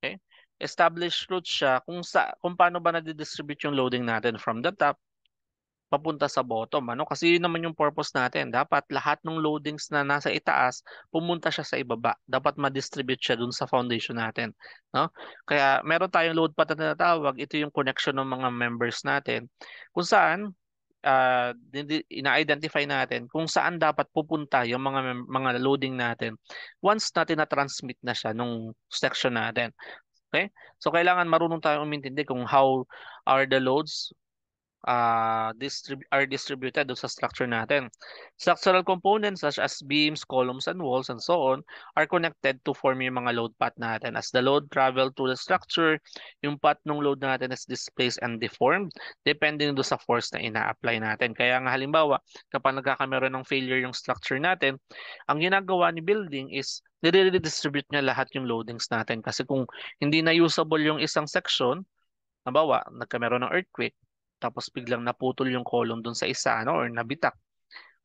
Okay? Establish route siya kung sa kung paano ba na-distribute yung loading natin from the top papunta sa bottom ano kasi yun naman yung purpose natin dapat lahat ng loadings na nasa itaas pumunta siya sa ibaba dapat ma-distribute siya dun sa foundation natin no kaya meron tayong load pattern na tinatawag ito yung connection ng mga members natin kung saan uh, ina-identify natin kung saan dapat pupunta yung mga mga loading natin once natin na-transmit na siya nung section natin Okay? So kailangan marunong tayong umintindi kung how are the loads uh, distrib are distributed sa structure natin. Structural components such as beams, columns, and walls and so on are connected to form yung mga load path natin. As the load travel to the structure, yung path ng load natin is displaced and deformed depending do sa force na ina-apply natin. Kaya nga halimbawa, kapag nagkakameron ng failure yung structure natin, ang ginagawa ni building is nire-redistribute niya lahat yung loadings natin. Kasi kung hindi na usable yung isang section, nabawa, nagkameron ng earthquake, tapos biglang naputol yung column doon sa isa no, or nabitak.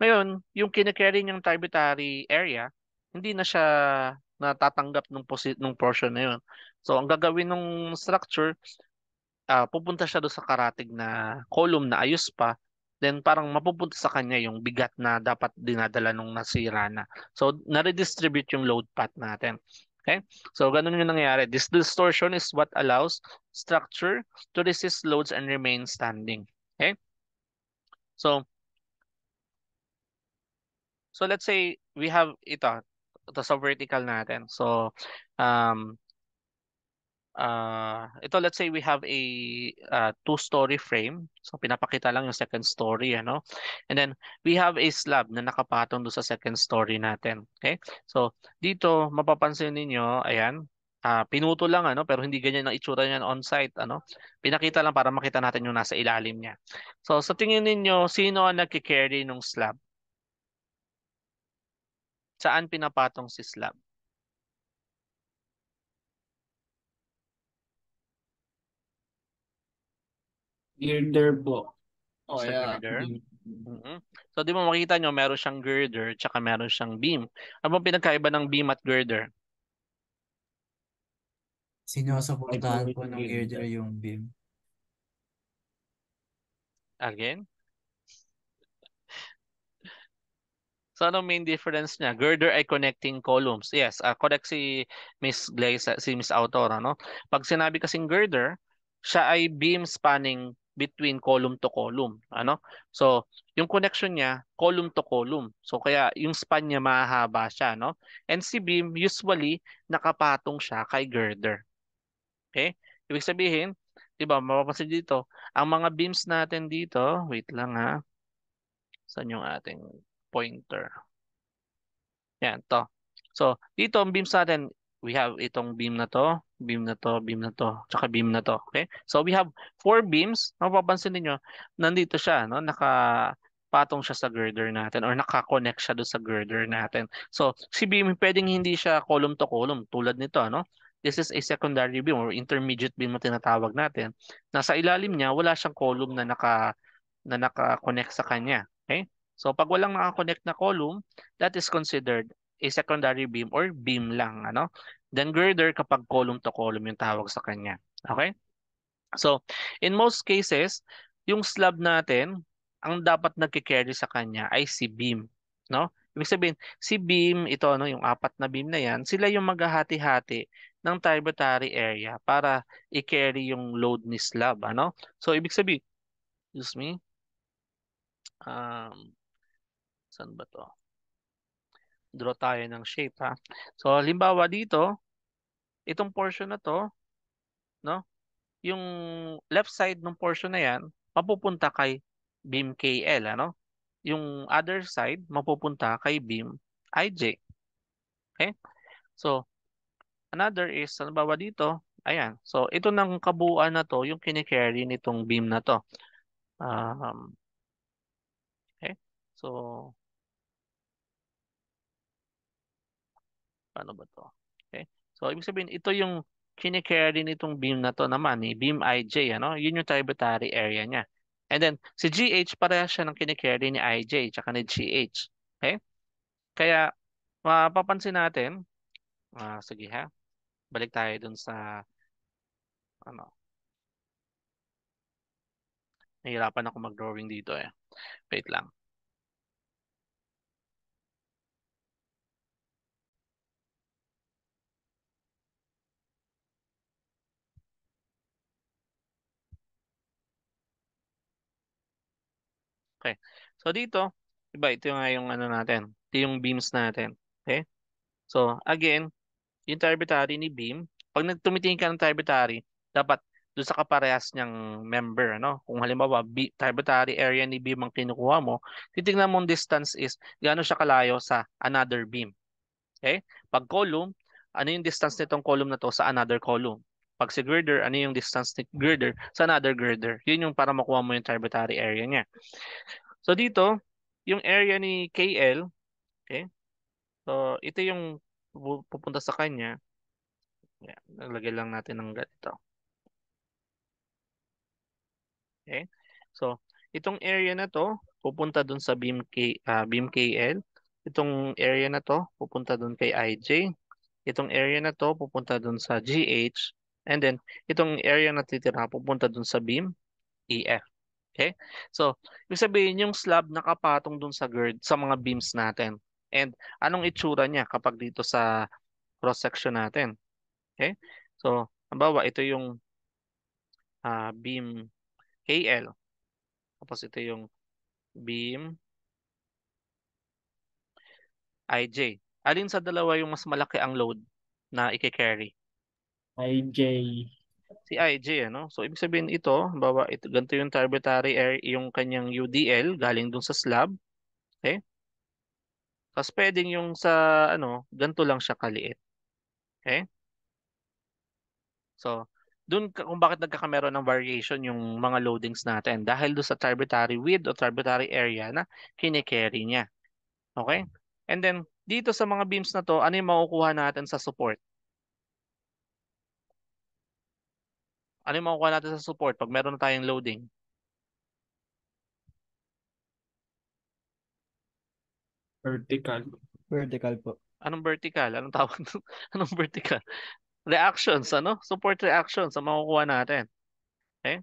Ngayon, yung kinikerry niyang tributary area, hindi na siya natatanggap ng posi- ng portion na yun. So ang gagawin ng structure, uh, pupunta siya doon sa karatig na column na ayos pa, then parang mapupunta sa kanya yung bigat na dapat dinadala nung nasira na. So na-redistribute yung load path natin. Okay? So, ganun yung nangyayari. This distortion is what allows structure to resist loads and remain standing. Okay? So, so let's say we have ito, ito sa vertical natin. So, um, uh, ito let's say we have a uh, two-story frame. So pinapakita lang yung second story, ano? And then we have a slab na nakapatong do sa second story natin. Okay? So dito mapapansin niyo, ayan, uh, pinuto lang ano pero hindi ganyan ang itsura niyan on site ano pinakita lang para makita natin yung nasa ilalim niya so sa tingin ninyo sino ang nagki-carry ng slab saan pinapatong si slab Girder po. Oh, sa yeah. girder. Mm-hmm. mm-hmm. So di mo makita nyo, meron siyang girder tsaka meron siyang beam. Ano bang pinagkaiba ng beam at girder? Sinusuportahan po ng girder yung beam. Again? So ano main difference niya? Girder ay connecting columns. Yes, uh, correct si Miss Glaze, si Miss Autor. no? Pag sinabi kasing girder, siya ay beam spanning between column to column. Ano? So, yung connection niya, column to column. So, kaya yung span niya mahaba siya. No? And si beam, usually, nakapatong siya kay girder. Okay? Ibig sabihin, diba, ba, dito, ang mga beams natin dito, wait lang ha, saan yung ating pointer? Yan, to. So, dito ang beams natin, we have itong beam na to, beam na to, beam na to, tsaka beam na to. Okay? So we have four beams. Mapapansin niyo, nandito siya, no? Naka patong siya sa girder natin or nakakonect siya doon sa girder natin. So, si beam, pwedeng hindi siya column to column tulad nito. Ano? This is a secondary beam or intermediate beam na tinatawag natin. Nasa ilalim niya, wala siyang column na naka na naka-connect sa kanya. Okay? So, pag walang naka-connect na column, that is considered a secondary beam or beam lang. Ano? Then girder kapag column to column yung tawag sa kanya. Okay? So, in most cases, yung slab natin, ang dapat nagki-carry sa kanya ay si beam. No? Ibig sabihin, si beam, ito ano, yung apat na beam na yan, sila yung maghahati-hati ng tributary area para i-carry yung load ni slab. Ano? So, ibig sabihin, excuse me, um, saan ba to? Draw tayo ng shape ha. So, halimbawa dito, itong portion na to, no? Yung left side ng portion na 'yan, mapupunta kay beam KL, ano? Yung other side mapupunta kay beam IJ. Okay? So, another is halimbawa ano dito, ayan. So, ito nang kabuuan na to, yung kini-carry nitong beam na to. Um, okay? So, paano ba to? So, ibig sabihin, ito yung kinicarry nitong beam na to naman, ni eh, beam IJ, ano? yun yung tributary area niya. And then, si GH, pareha siya ng kinicarry ni IJ, tsaka ni GH. Okay? Kaya, mapapansin natin, ah, sige ha, balik tayo dun sa, ano, nahihirapan ako mag-drawing dito eh. Wait lang. Okay. So dito, iba ito yung, yung ano natin. Ito yung beams natin. Okay? So again, yung tributary ni beam, pag nagtumitingin ka ng tributary, dapat doon sa kaparehas niyang member. no? Kung halimbawa, B, tributary area ni beam ang kinukuha mo, titingnan mo distance is gaano siya kalayo sa another beam. Okay? Pag column, ano yung distance nitong column na to sa another column? Pag si girder, ano yung distance ni girder sa another girder? Yun yung para makuha mo yung tributary area niya. So dito, yung area ni KL, okay? So ito yung pupunta sa kanya. Yeah, nalagay lang natin ng ganito. Okay? So itong area na to pupunta dun sa beam K uh, beam KL. Itong area na to pupunta dun kay IJ. Itong area na to pupunta dun sa GH And then, itong area na titira, pupunta dun sa beam EF. Okay? So, ibig sabihin yung slab nakapatong dun sa gird, sa mga beams natin. And anong itsura niya kapag dito sa cross-section natin? Okay? So, halimbawa, ito yung uh, beam KL. Tapos ito yung beam IJ. Alin sa dalawa yung mas malaki ang load na i-carry? IJ. Si IJ, ano? So, ibig sabihin ito, bawa, ito, ganito yung tributary area, yung kanyang UDL, galing dun sa slab. Okay? Tapos pwedeng yung sa, ano, ganito lang siya kaliit. Okay? So, dun kung bakit nagkakameron ng variation yung mga loadings natin dahil doon sa tributary width o tributary area na kinikerry niya. Okay? And then, dito sa mga beams na to, ano yung makukuha natin sa support? Ano yung makukuha natin sa support pag meron na tayong loading? Vertical. Vertical po. Anong vertical? Anong tawag doon? Anong vertical? Reactions, ano? Support reactions ang makukuha natin. Okay?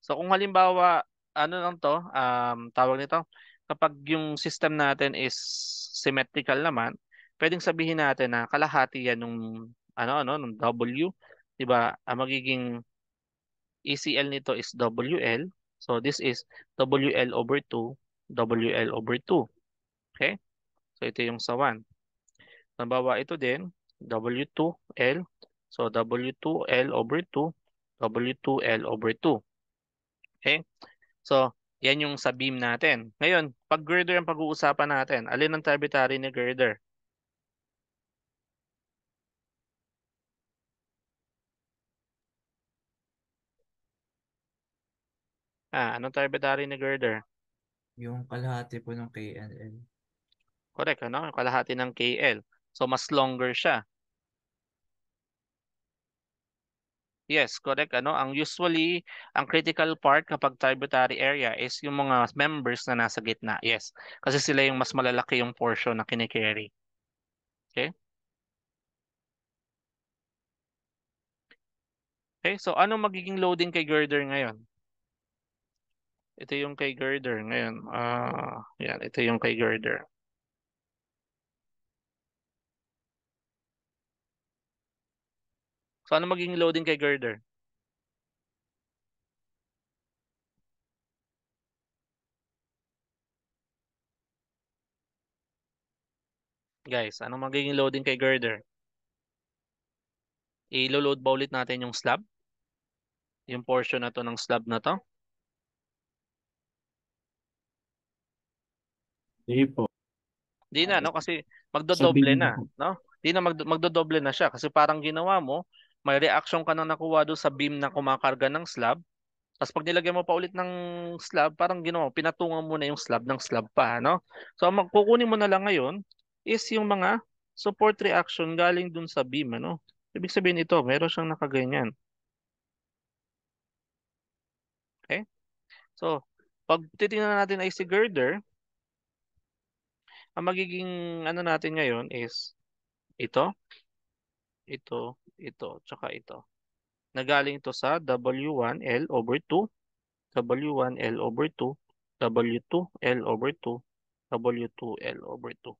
So kung halimbawa, ano lang to, um, tawag nito, kapag yung system natin is symmetrical naman, pwedeng sabihin natin na kalahati yan ng ano, ano, ng W 'di ba? Ang magiging ECL nito is WL. So this is WL over 2, WL over 2. Okay? So ito yung sa 1. Halimbawa ito din W2L. So W2L over 2, W2L over 2. Okay? So yan yung sa beam natin. Ngayon, pag girder ang pag-uusapan natin, alin ang tributary ni girder? Ah, anong tributary ni girder? Yung kalahati po ng KNL. Correct, ano? kalahati ng KL. So, mas longer siya. Yes, correct. Ano, ang usually, ang critical part kapag tributary area is yung mga members na nasa gitna. Yes, kasi sila yung mas malalaki yung portion na kinikerry. Okay? Okay, so ano magiging loading kay girder ngayon? Ito yung kay girder ngayon. Ah, uh, yan, ito yung kay girder. So ano magiging loading kay girder? Guys, ano magiging loading kay girder? I-load ba ulit natin yung slab? Yung portion na to ng slab na to? Hindi po. Hindi na, no? Kasi magdodoble na, no? Hindi na magdo- magdodoble na siya. Kasi parang ginawa mo, may reaction ka na nakuha doon sa beam na kumakarga ng slab. Tapos pag nilagay mo pa ulit ng slab, parang ginawa mo, pinatungan mo na yung slab ng slab pa, no? So, ang magkukunin mo na lang ngayon is yung mga support reaction galing doon sa beam, ano? Ibig sabihin ito, meron siyang nakaganyan. Okay? So, pag titingnan natin ay si girder, ang magiging ano natin ngayon is ito, ito, ito, tsaka ito. Nagaling ito sa W1L over 2, W1L over 2, W2L over 2, W2L over 2.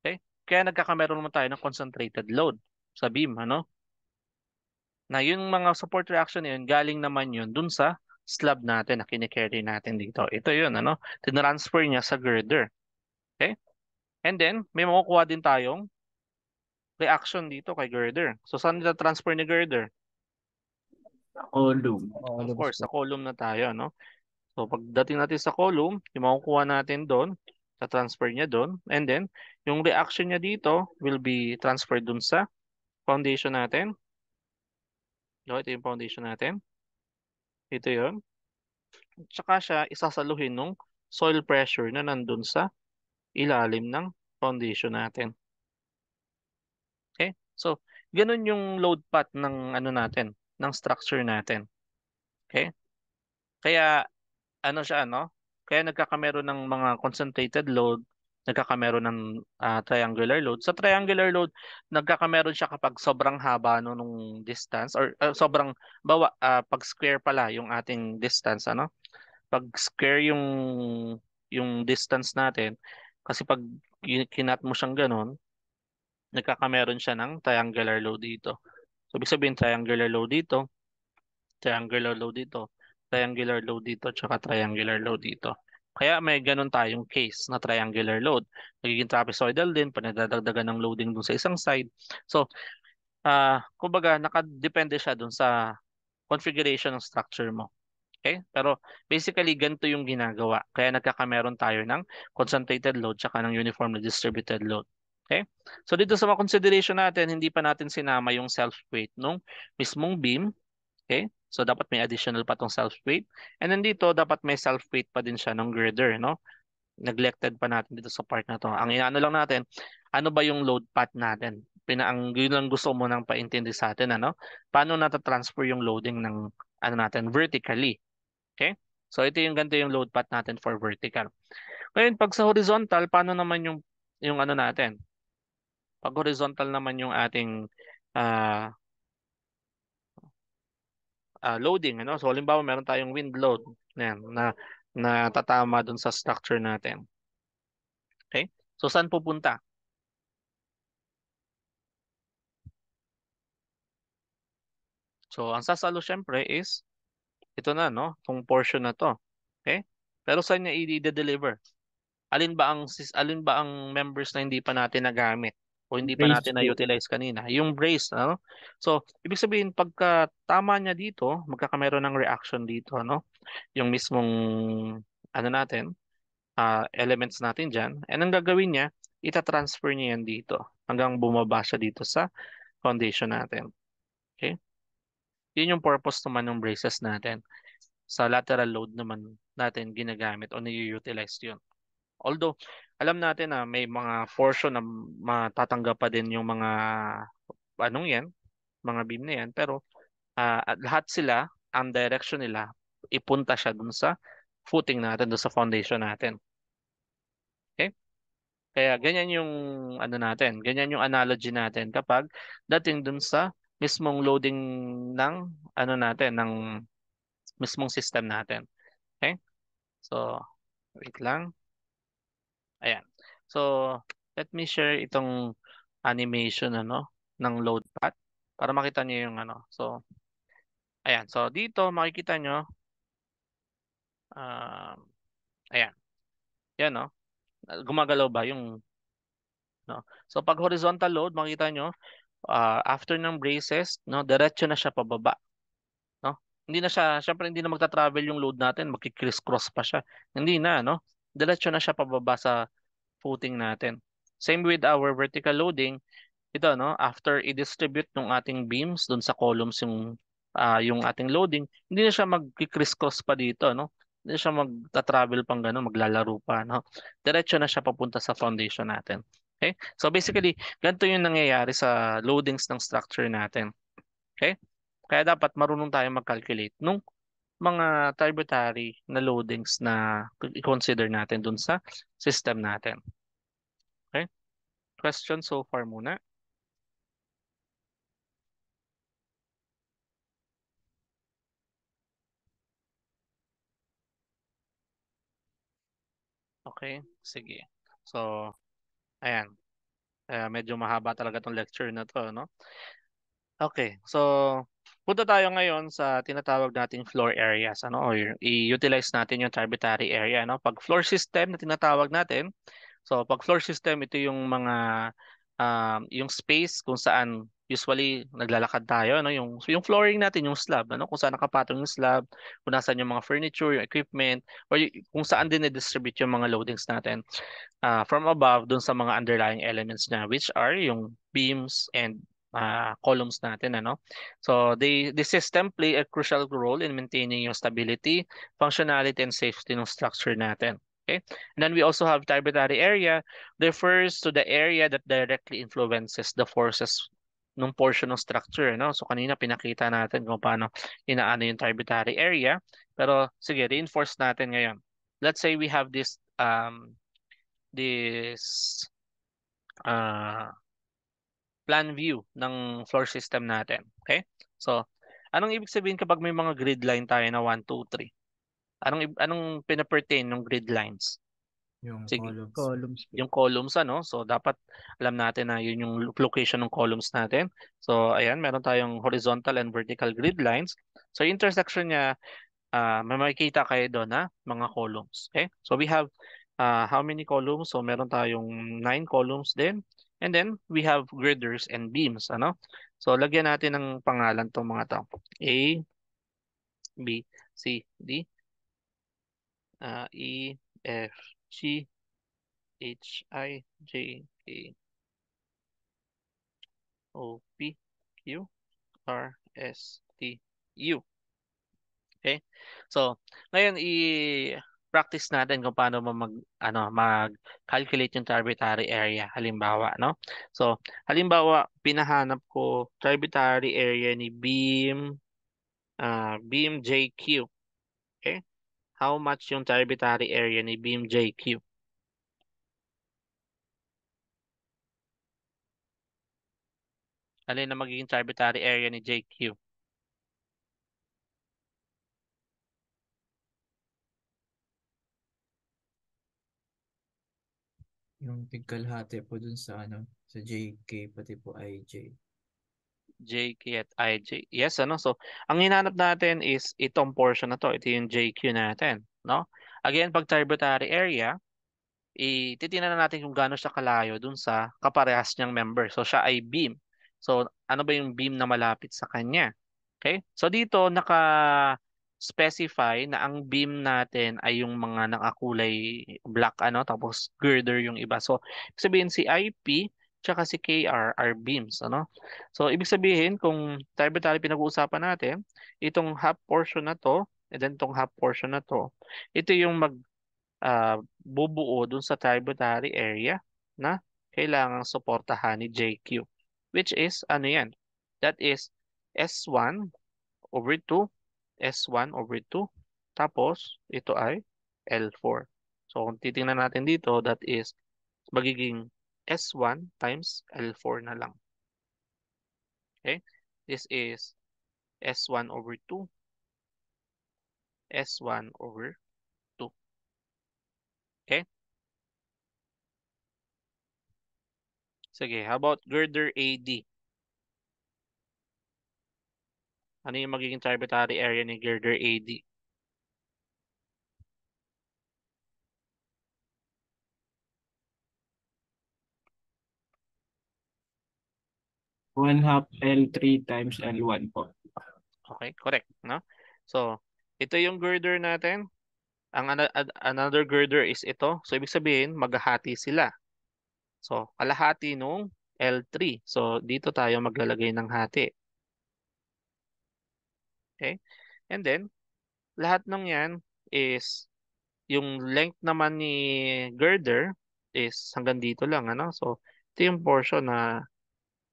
Okay? Kaya nagkakameron naman tayo ng concentrated load sa beam, ano? Na yung mga support reaction na yun, galing naman yun dun sa slab natin na kinikerry natin dito. Ito yun, ano? Tinransfer niya sa girder. Okay? And then, may makukuha din tayong reaction dito kay Girder. So, saan nila transfer ni Girder? Sa column. Of course, sa column na tayo. No? So, pagdating natin sa column, yung makukuha natin doon, sa transfer niya doon. And then, yung reaction niya dito will be transferred doon sa foundation natin. No, ito yung foundation natin. Ito yon Tsaka siya isasaluhin ng soil pressure na nandun sa ilalim ng foundation natin. Okay? So, ganun yung load path ng ano natin, ng structure natin. Okay? Kaya ano siya ano? Kaya nagkakamero ng mga concentrated load, nagkakamero ng uh, triangular load. Sa triangular load, nagkakamero siya kapag sobrang haba no, nung distance or uh, sobrang bawa uh, pag square pala yung ating distance ano. Pag square yung yung distance natin, kasi pag kinat mo siyang ganun, nagkakameron siya ng triangular low dito. So, ibig sabihin triangular low dito, triangular low dito, triangular low dito, tsaka triangular low dito. Kaya may ganun tayong case na triangular load. Nagiging trapezoidal din, panagdadagdagan ng loading dun sa isang side. So, uh, kumbaga, nakadepende siya dun sa configuration ng structure mo. Okay? Pero basically, ganito yung ginagawa. Kaya nagkakameron tayo ng concentrated load tsaka ng uniformly distributed load. Okay? So dito sa mga consideration natin, hindi pa natin sinama yung self-weight nung mismong beam. Okay? So dapat may additional pa tong self-weight. And then dito, dapat may self-weight pa din siya ng girder. No? Neglected pa natin dito sa part na to. Ang inaano lang natin, ano ba yung load path natin? Pina, ang yun lang gusto mo nang paintindi sa atin. Ano? Paano nata-transfer yung loading ng ano natin vertically Okay? So ito yung ganito yung load path natin for vertical. Ngayon pag sa horizontal, paano naman yung yung ano natin? Pag horizontal naman yung ating uh, uh, loading, ano? So halimbawa meron tayong wind load yan, na, na tatama dun sa structure natin. Okay? So saan pupunta? So ang sasalo syempre is ito na, no? Itong portion na to. Okay? Pero saan niya i-deliver? Alin ba ang sis alin ba ang members na hindi pa natin nagamit o hindi pa natin na-utilize kanina? Yung brace, ano? So, ibig sabihin pagka tama niya dito, magkakameron ng reaction dito, ano? Yung mismong ano natin, uh, elements natin diyan. And ang gagawin niya, ita-transfer niya yan dito hanggang bumaba siya dito sa foundation natin. Okay? Yun yung purpose naman ng braces natin. Sa lateral load naman natin ginagamit o nai-utilize yun. Although, alam natin na may mga portion na matatanggap pa din yung mga anong yan, mga beam na yan. Pero uh, lahat sila, ang direction nila, ipunta siya dun sa footing natin, dun sa foundation natin. Okay? Kaya ganyan yung ano natin, ganyan yung analogy natin kapag dating dun sa mismong loading ng ano natin ng mismong system natin. Okay? So, wait lang. Ayan. So, let me share itong animation ano ng load path para makita niyo yung ano. So, ayan. So, dito makikita niyo um uh, ayan. Yan no. Oh. Gumagalaw ba yung no? So, pag horizontal load, makita niyo uh, after ng braces, no, diretso na siya pababa. No? Hindi na siya, syempre hindi na magta-travel yung load natin, magki-criss-cross pa siya. Hindi na, no? Diretso na siya pababa sa footing natin. Same with our vertical loading, ito no, after i-distribute ng ating beams doon sa columns yung uh, yung ating loading, hindi na siya magki-criss-cross pa dito, no? Hindi siya magta-travel pang gano'n, maglalaro pa, no? Diretso na siya papunta sa foundation natin. Okay? So basically, ganito yung nangyayari sa loadings ng structure natin. Okay? Kaya dapat marunong tayo mag-calculate nung mga tributary na loadings na i-consider natin dun sa system natin. Okay? Question so far muna. Okay, sige. So, Ayan. Uh, medyo mahaba talaga tong lecture na to, no? Okay, so punta tayo ngayon sa tinatawag nating floor areas, ano? Or i-utilize natin yung tributary area, no? Pag floor system na tinatawag natin, so pag floor system ito yung mga um, uh, yung space kung saan usually naglalakad tayo ano yung so yung flooring natin yung slab ano kung saan nakapatong yung slab kung nasaan yung mga furniture yung equipment or yung, kung saan din na-distribute yung mga loadings natin uh, from above doon sa mga underlying elements na which are yung beams and uh, columns natin ano so the the system play a crucial role in maintaining yung stability functionality and safety ng structure natin okay and then we also have tributary area refers to the area that directly influences the forces nung portion ng structure. No? So kanina pinakita natin kung paano inaano yung tributary area. Pero sige, reinforce natin ngayon. Let's say we have this um, this uh, plan view ng floor system natin. Okay? So, anong ibig sabihin kapag may mga grid line tayo na 1, 2, 3? Anong, anong pinapertain ng grid lines? Yung Sige. columns. columns. Yung columns, ano? So, dapat alam natin na yun yung location ng columns natin. So, ayan, meron tayong horizontal and vertical grid lines. So, intersection niya, uh, may makikita kayo doon na mga columns. Okay? So, we have uh, how many columns? So, meron tayong 9 columns din. And then, we have girders and beams. Ano? So, lagyan natin ng pangalan tong mga to. A, B, C, D, uh, E, F, G e H I J K O P Q R S T U. Okay? So, ngayon i-practice natin kung paano mag ano mag-calculate yung tributary area halimbawa, no? So, halimbawa pinahanap ko tributary area ni beam uh, beam JQ how much yung tributary area ni beam JQ? Alin na magiging tributary area ni JQ? Yung tigkalhati po dun sa ano, sa JK pati po IJ. JQ at IJ. Yes, ano? So, ang hinanap natin is itong portion na to. Ito yung JQ natin, no? Again, pag tributary area, ititinan na natin kung gaano siya kalayo dun sa kaparehas niyang member. So, siya ay beam. So, ano ba yung beam na malapit sa kanya? Okay? So, dito, naka specify na ang beam natin ay yung mga nakakulay black ano tapos girder yung iba. So, sabihin si IP tsaka si KR are beams. Ano? So, ibig sabihin, kung tayo pinag-uusapan natin, itong half portion na to, and then itong half portion na to, ito yung mag uh, bubuo dun sa tributary area na kailangan suportahan ni JQ. Which is, ano yan? That is S1 over 2, S1 over 2, tapos ito ay L4. So, kung titingnan natin dito, that is magiging S1 times L4 na lang. Okay? This is S1 over 2. S1 over 2. Okay? Sige, how about girder AD? Ano yung magiging tributary area ni girder AD? 1 half L3 times L1 po. Okay, correct. No? So, ito yung girder natin. Ang another girder is ito. So, ibig sabihin, maghahati sila. So, kalahati nung L3. So, dito tayo maglalagay ng hati. Okay? And then, lahat ng yan is yung length naman ni girder is hanggang dito lang. Ano? So, ito yung portion na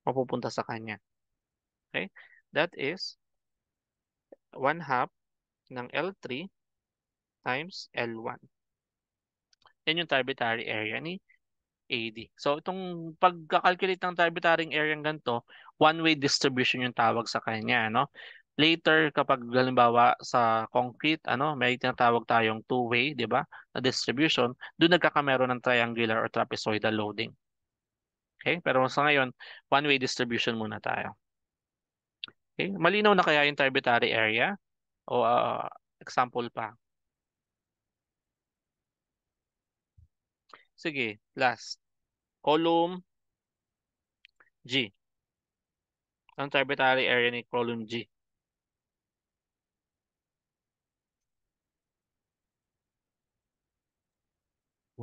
mapupunta sa kanya. Okay? That is 1 half ng L3 times L1. Yan yung tributary area ni AD. So itong pagkakalculate ng tributary area ng ganito, one-way distribution yung tawag sa kanya. No? Later, kapag halimbawa sa concrete, ano, may tinatawag tayong two-way, di ba, na distribution, doon nagkakamero ng triangular or trapezoidal loading. Okay? Pero sa ngayon, one-way distribution muna tayo. Okay? Malinaw na kaya yung tributary area? O uh, example pa? Sige, last. Column G. Ang tributary area ni column G.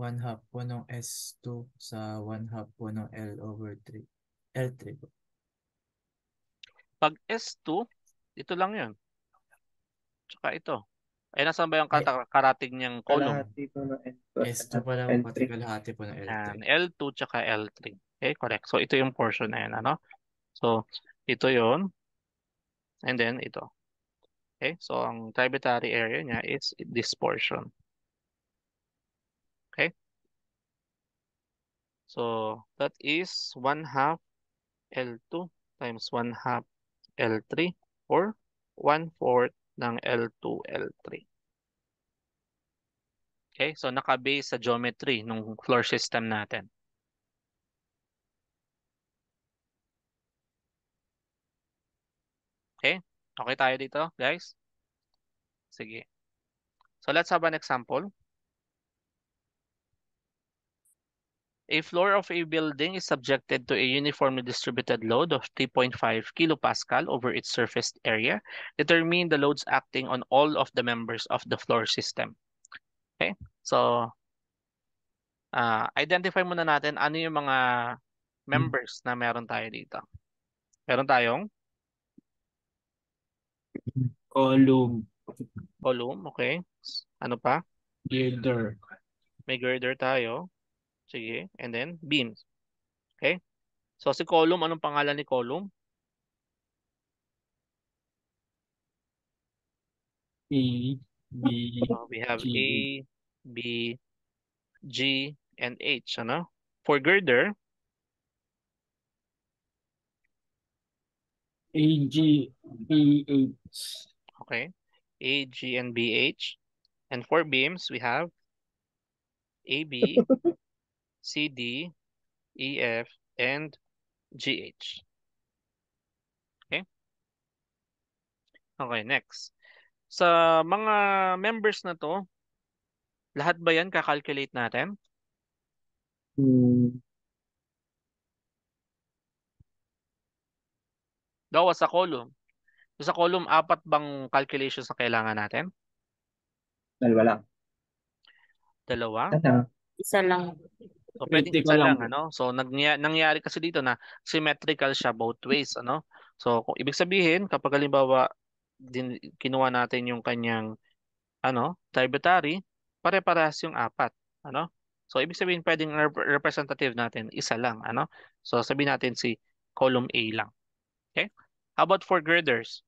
1 half po ng S2 sa 1 half po ng L over 3. L3 po. Pag S2, ito lang yun. Tsaka ito. Ay, nasaan ba yung kata- eh, karating niyang column? Kalahati po ng S2. S2 pa lang, L3. pati kalahati po ng L3. Yan, L2 tsaka L3. Okay, correct. So, ito yung portion na yun, ano? So, ito yon And then, ito. Okay, so ang tributary area niya is this portion. So that is 1 half L2 times 1 half L3 or 1 fourth ng L2, L3. Okay, so nakabase sa geometry ng floor system natin. Okay, okay tayo dito guys? Sige. So let's have an example. A floor of a building is subjected to a uniformly distributed load of 3.5 kilopascal over its surface area. Determine the loads acting on all of the members of the floor system. Okay? So, uh, identify muna natin ano yung mga hmm. members na meron tayo dito. Meron tayong? Column. Column, okay. Ano pa? Girder. May girder tayo. Sige. And then beams. Okay? So si column, anong pangalan ni column? E, B, so uh, we have G. A, B, G, and H. Ano? For girder, A, G, B, H. Okay. A, G, and B, H. And for beams, we have A, B, CD, EF, and GH. Okay? Okay, next. Sa mga members na to, lahat ba yan kakalculate natin? Hmm. Gawa sa column. sa column, apat bang calculations na kailangan natin? Dalawa lang. Dalawa? Isa lang. So, pwedeng isa lang, lang, ano? So, nangyari, nangyari kasi dito na symmetrical siya both ways, ano? So, kung ibig sabihin, kapag halimbawa, din, kinuha natin yung kanyang, ano, tributary, pare-parehas yung apat, ano? So, ibig sabihin, pwedeng representative natin, isa lang, ano? So, sabihin natin si column A lang. Okay? How about for girders?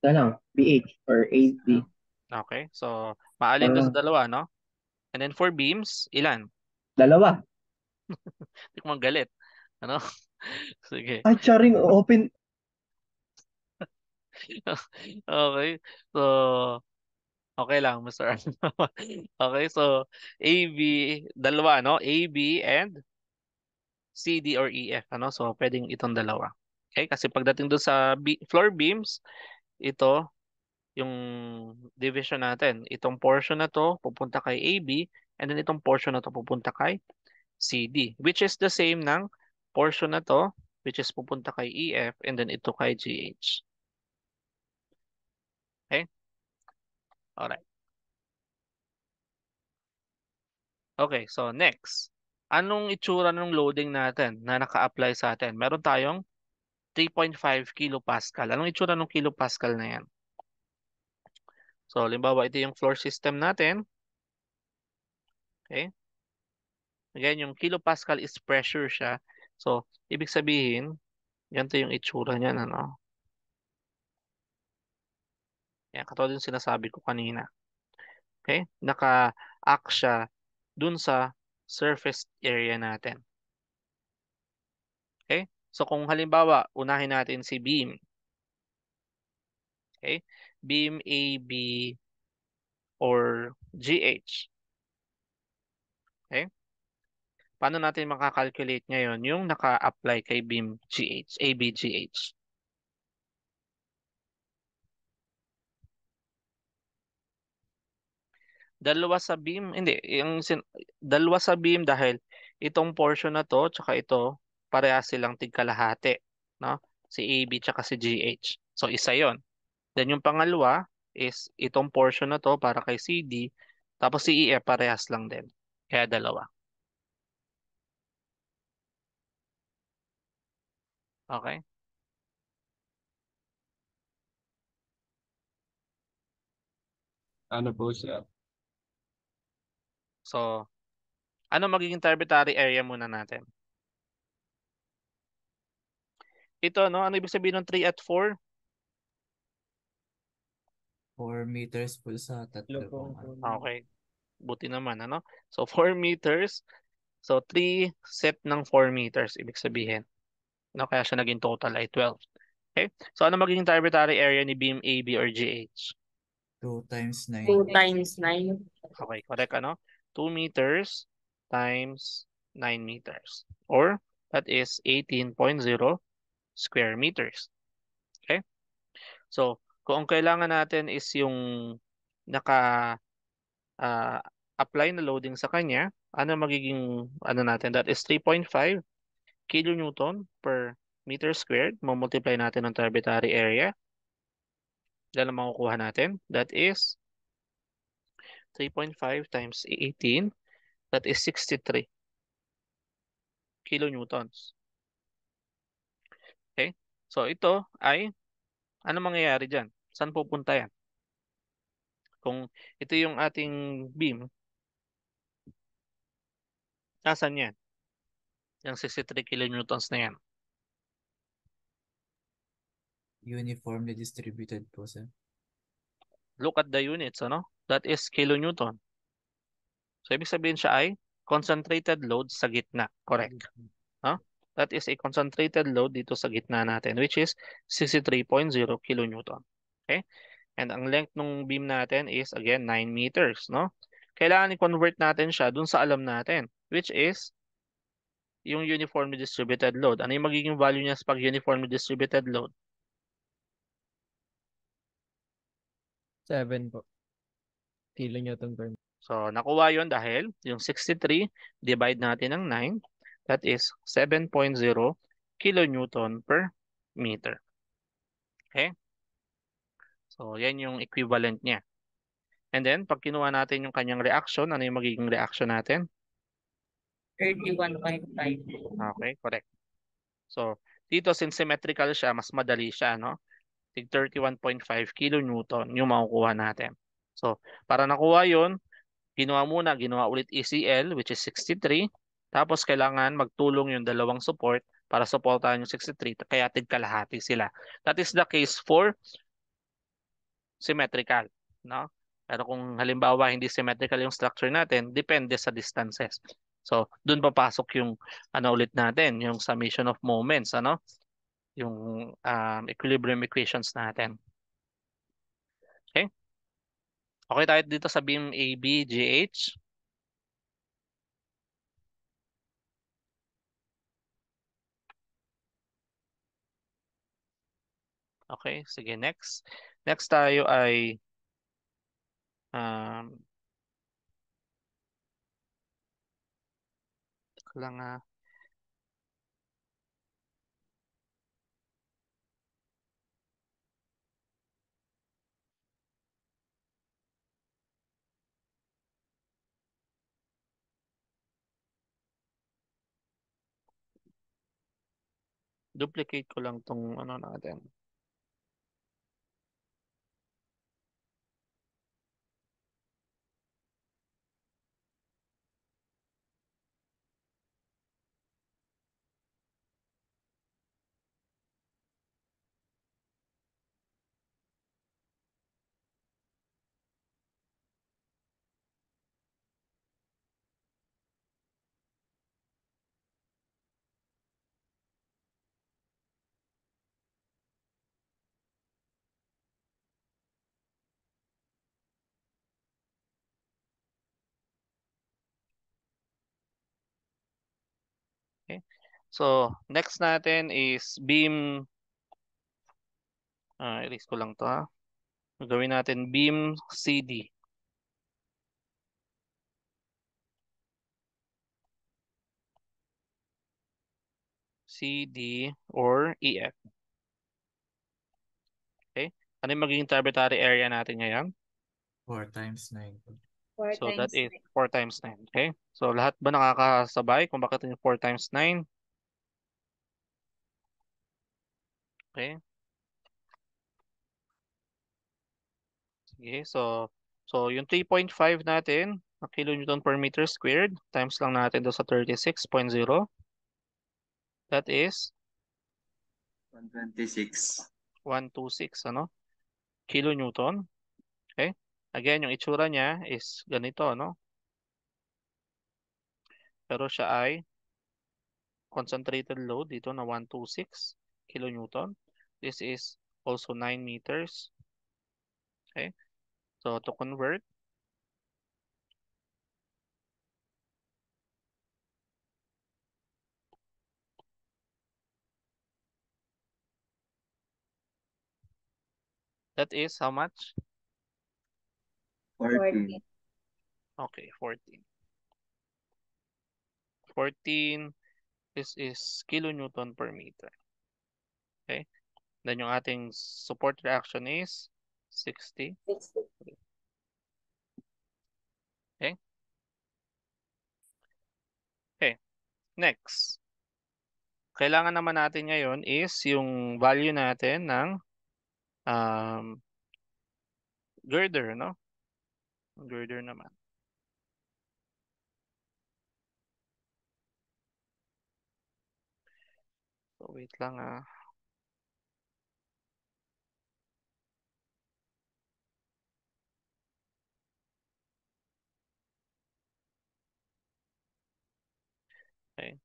Ito lang, BH or AB. Ah, okay, so maalin uh, ah. ka sa dalawa, no? And then for beams, ilan? Dalawa. Hindi ko galit. Ano? Sige. Ay, charing, open. okay. So, okay lang, Mr. okay, so, AB, dalawa, no? AB and CD or EF, ano? So, pwedeng itong dalawa. Okay, kasi pagdating doon sa B, floor beams, ito, yung division natin. Itong portion na to pupunta kay AB and then itong portion na to pupunta kay CD which is the same ng portion na to which is pupunta kay EF and then ito kay GH. Okay? Alright. Okay, so next. Anong itsura ng loading natin na naka-apply sa atin? Meron tayong 3.5 kilopascal. Anong itsura ng kilopascal na yan? So, limbawa, ito yung floor system natin. Okay? Again, yung kilopascal is pressure siya. So, ibig sabihin, ganito yung itsura niyan, ano? Yan, katulad yung sinasabi ko kanina. Okay? Naka-act siya dun sa surface area natin. Okay? So, kung halimbawa, unahin natin si beam. Okay? beam AB, or GH. Okay? Paano natin makakalculate ngayon yung naka-apply kay beam GH, ABGH? Dalawa sa beam, hindi, yung sin dalawa sa beam dahil itong portion na to tsaka ito, parehas silang tigkalahati, no? Si AB tsaka si GH. So isa 'yon. Then yung pangalawa is itong portion na to para kay CD. Tapos si EF parehas lang din. Kaya dalawa. Okay? Ano po siya? So, ano magiging tributary area muna natin? Ito, no? Ano ibig sabihin ng 3 at 4? 4 meters po sa tatlo Okay. Buti naman, ano? So, 4 meters. So, 3 set ng 4 meters, ibig sabihin. No, kaya siya naging total ay 12. Okay? So, ano magiging tributary area ni beam AB or GH? 2 times 9. 2 times 9. Okay, correct, ano? 2 meters times 9 meters. Or, that is 18.0 square meters. Okay? So, kung ang kailangan natin is yung naka uh, apply na loading sa kanya, ano magiging ano natin? That is 3.5 kilonewton per meter squared. Mamultiply natin ng tributary area. Dahil makukuha natin. That is 3.5 times 18. That is 63 kilonewtons. Okay? So ito ay ano mangyayari dyan? Saan pupunta yan? Kung ito yung ating beam, nasan yan? Yung 63 kilonewtons na yan. Uniformly distributed po, sir. Look at the units, ano? That is kilonewton. So, ibig sabihin siya ay concentrated load sa gitna. Correct. Mm -hmm. Huh? that is a concentrated load dito sa gitna natin which is 63.0 kN. Okay? And ang length ng beam natin is again 9 meters, no? Kailangan i-convert natin siya dun sa alam natin which is yung uniformly distributed load. Ano yung magiging value niya pag uniformly distributed load? 7 po. Kilonewton per So, nakuha yon dahil yung 63 divide natin ng 9 That is 7.0 kilonewton per meter. Okay? So, yan yung equivalent niya. And then, pag kinuha natin yung kanyang reaction, ano yung magiging reaction natin? 31.5. Okay, correct. So, dito since symmetrical siya, mas madali siya, no? Tig 31.5 kilonewton yung makukuha natin. So, para nakuha yon ginawa muna, ginawa ulit ECL, which is 63. Tapos kailangan magtulong yung dalawang support para supportahan yung 63 kaya tigkalahati sila. That is the case for symmetrical, no? Pero kung halimbawa hindi symmetrical yung structure natin, depende sa distances. So, doon papasok yung ano ulit natin, yung summation of moments, ano? Yung um, equilibrium equations natin. Okay? Okay tayo dito sa beam ABGH. Okay, sige, next. Next tayo ay um, lang ah. duplicate ko lang tong ano natin. Okay? So, next natin is beam. Uh, erase ko lang to ha. Gawin natin beam CD. CD or EF. Okay? Ano yung magiging tributary area natin ngayon? 4 times 9. 4 so that is 4 times 9. Okay? So lahat ba nakakasabay kung bakit yung 4 times 9? Okay. Sige, so so yung 3.5 natin na kilonewton per meter squared times lang natin do sa 36.0. That is 126. 126 ano? Kilonewton. Okay? Again, yung itsura niya is ganito, no? Pero siya ay concentrated load dito na 126 kilonewton. This is also 9 meters. Okay? So, to convert, that is how much? 14. Okay, 14. 14, this is kilonewton per meter. Okay? Then yung ating support reaction is 60. 60. Okay? Okay. Next. Kailangan naman natin ngayon is yung value natin ng um, girder, no? Girder naman. So, wait lang ah. Okay.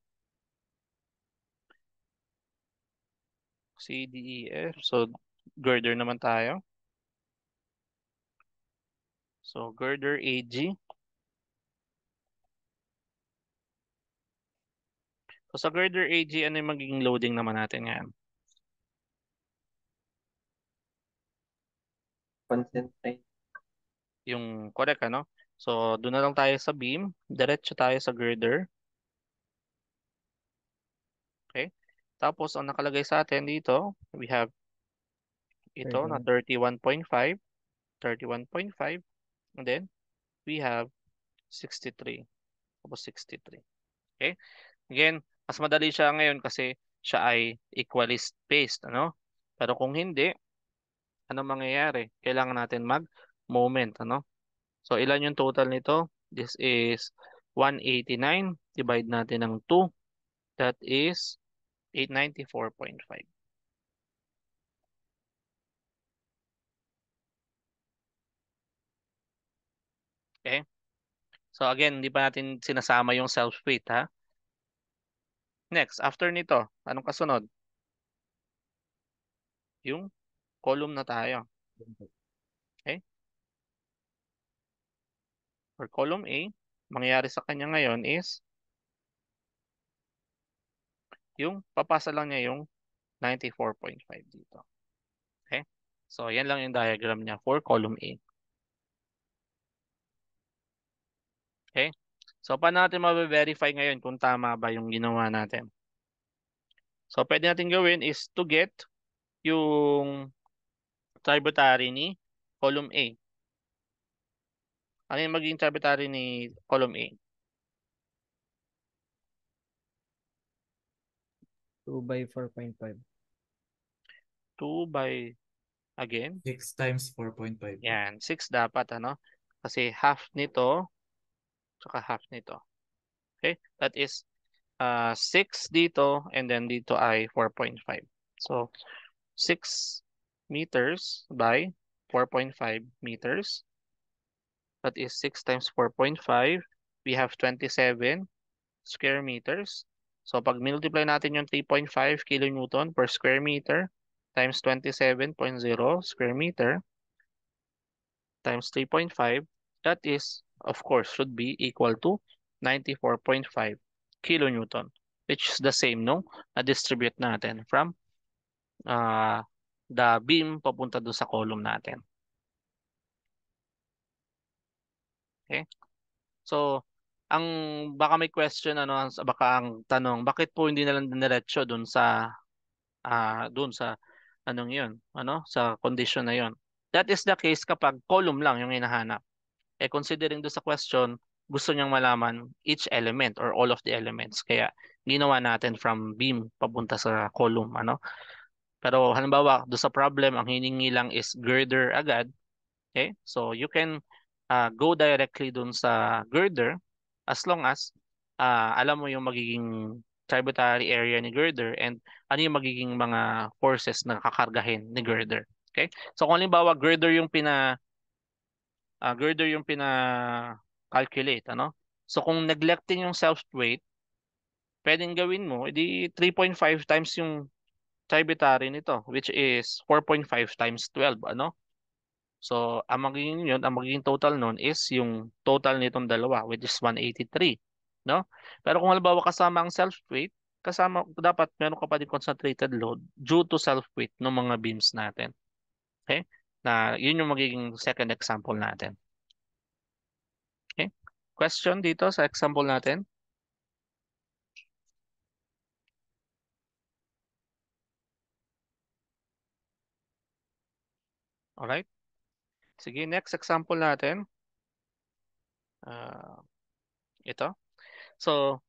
C, D, E, F. So, girder naman tayo. So girder AG. So sa girder AG, ano yung magiging loading naman natin ngayon? Concentrate. Yung correct, ano? So doon na lang tayo sa beam. Diretso tayo sa girder. Okay. Tapos ang nakalagay sa atin dito, we have ito na 31.5. 31.5. And then, we have 63. Tapos 63. Okay? Again, mas madali siya ngayon kasi siya ay equally spaced. Ano? Pero kung hindi, ano mangyayari? Kailangan natin mag-moment. Ano? So, ilan yung total nito? This is 189. Divide natin ng 2. That is 894.5. Okay? So again, hindi pa natin sinasama yung self-weight ha. Next, after nito, anong kasunod? Yung column na tayo. Okay? For column A, mangyayari sa kanya ngayon is yung papasa lang niya yung 94.5 dito. Okay? So, yan lang yung diagram niya for column A. Okay? So, paano natin ma-verify ngayon kung tama ba yung ginawa natin? So, pwede natin gawin is to get yung tributary ni column A. Ano yung magiging tributary ni column A? 2 by 4.5. 2 by, again? 6 times 4.5. Yan, 6 dapat, ano? Kasi half nito tsaka half nito. Okay? That is uh, 6 dito and then dito ay 4.5. So 6 meters by 4.5 meters. That is 6 times 4.5. We have 27 square meters. So pag multiply natin yung 3.5 kilonewton per square meter times 27.0 square meter times 3.5, that is of course, should be equal to 94.5 kilonewton, which is the same no? na-distribute natin from uh, the beam papunta doon sa column natin. Okay? So, ang baka may question ano baka ang tanong bakit po hindi na lang diretso doon sa uh, ah, doon sa anong 'yon ano sa condition na 'yon that is the case kapag column lang yung hinahanap eh considering do sa question, gusto niyang malaman each element or all of the elements. Kaya ginawa natin from beam papunta sa column. Ano? Pero halimbawa, do sa problem, ang hiningi lang is girder agad. Okay? So you can uh, go directly dun sa girder as long as uh, alam mo yung magiging tributary area ni girder and ano yung magiging mga forces na kakargahin ni girder. Okay? So kung halimbawa girder yung pina uh, girder yung pina-calculate. Ano? So kung neglectin yung self-weight, pwedeng gawin mo, edi 3.5 times yung tributary nito, which is 4.5 times 12. Ano? So, ang magiging yun, ang magiging total nun is yung total nitong dalawa, which is 183. No? Pero kung halimbawa kasama ang self-weight, kasama, dapat meron ka pa din concentrated load due to self-weight ng mga beams natin. Okay? na yun yung magiging second example natin. Okay? Question dito sa example natin. Alright? Sige, next example natin. Uh, ito. So,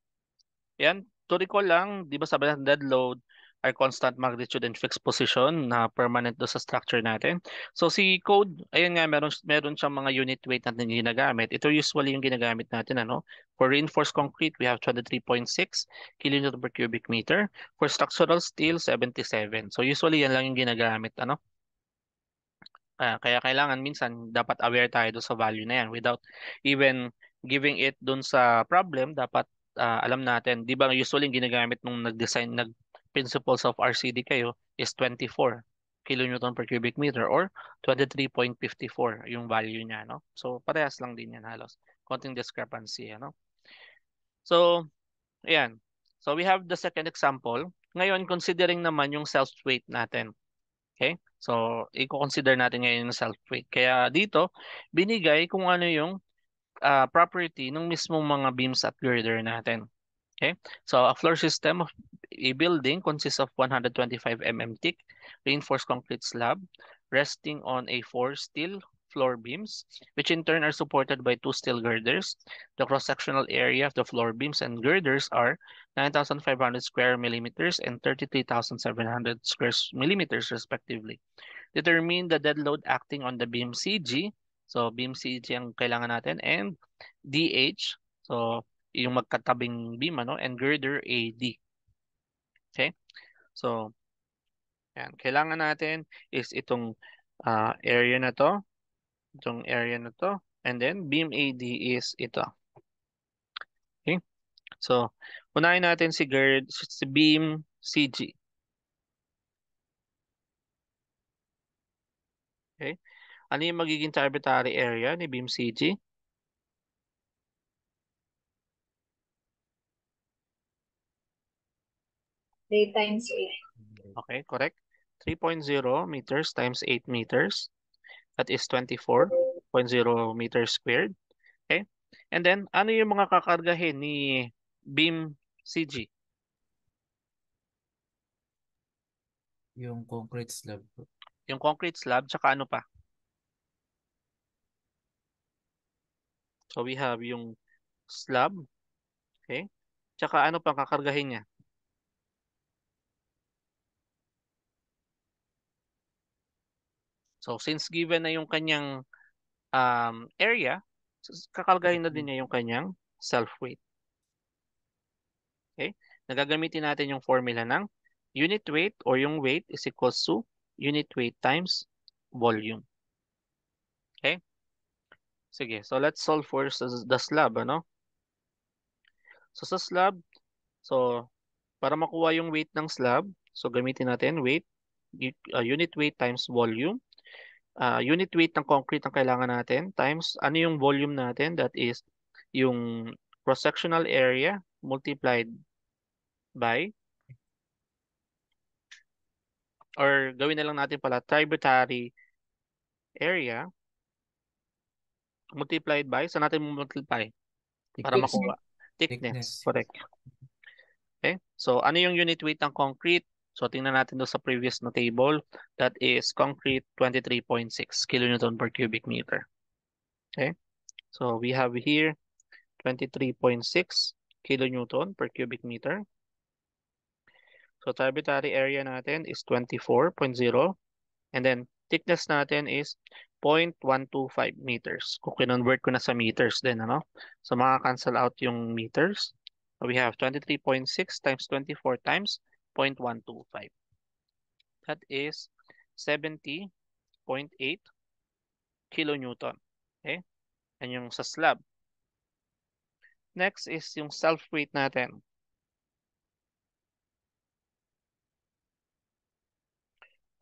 yan. To recall lang, di ba sabi natin dead load, are constant magnitude and fixed position na permanent do sa structure natin. So si code, ayun nga meron meron siyang mga unit weight na ginagamit. Ito usually yung ginagamit natin ano. For reinforced concrete, we have 23.6 kN per cubic meter. For structural steel, 77. So usually yan lang yung ginagamit ano. Uh, kaya kailangan minsan dapat aware tayo do sa value na yan without even giving it dun sa problem dapat uh, alam natin, 'di ba usually ginagamit nung nag-design nag principles of RCD kayo is 24 kilonewton per cubic meter or 23.54 yung value niya. No? So parehas lang din yan halos. Konting discrepancy. Ano? So, ayan. So we have the second example. Ngayon, considering naman yung self-weight natin. Okay? So, i-consider natin ngayon yung self-weight. Kaya dito, binigay kung ano yung uh, property ng mismong mga beams at girder natin. Okay? So, a floor system of A building consists of 125 mm thick reinforced concrete slab resting on a four steel floor beams, which in turn are supported by two steel girders. The cross-sectional area of the floor beams and girders are 9,500 square millimeters and 33,700 square millimeters respectively. Determine the dead load acting on the beam CG. So beam CG ang kailangan natin and DH. So yung magkatabing beam ano, and girder AD. Okay? So, yan. Kailangan natin is itong uh, area na to. Itong area na to. And then, beam AD is ito. Okay? So, unahin natin si gird, si beam CG. Okay? Ano yung magiging tributary area ni beam CG? 3 times 8. Okay, correct. 3.0 meters times 8 meters. That is 24.0 meters squared. Okay? And then, ano yung mga kakargahin ni beam CG? Yung concrete slab. Yung concrete slab, tsaka ano pa? So we have yung slab. Okay? Tsaka ano pang kakargahin niya? So since given na yung kanyang um, area, kakalgayin na din niya yung kanyang self-weight. Okay? Nagagamitin natin yung formula ng unit weight or yung weight is equal to unit weight times volume. Okay? Sige, so let's solve for the slab, ano? So sa slab, so para makuha yung weight ng slab, so gamitin natin weight, uh, unit weight times volume uh, unit weight ng concrete ang kailangan natin times ano yung volume natin that is yung cross-sectional area multiplied by or gawin na lang natin pala tributary area multiplied by saan natin multiply para makuha thickness. thickness correct okay so ano yung unit weight ng concrete So tingnan natin do sa previous na table, that is concrete 23.6 kilonewton per cubic meter. Okay? So we have here 23.6 kilonewton per cubic meter. So tributary area natin is 24.0 and then thickness natin is 0.125 meters. Kung kinonvert ko na sa meters din, ano? So maka-cancel out yung meters. So we have 23.6 times 24 times 0.125. That is 70.8 kilonewton. Okay? And yung sa slab. Next is yung self-weight natin.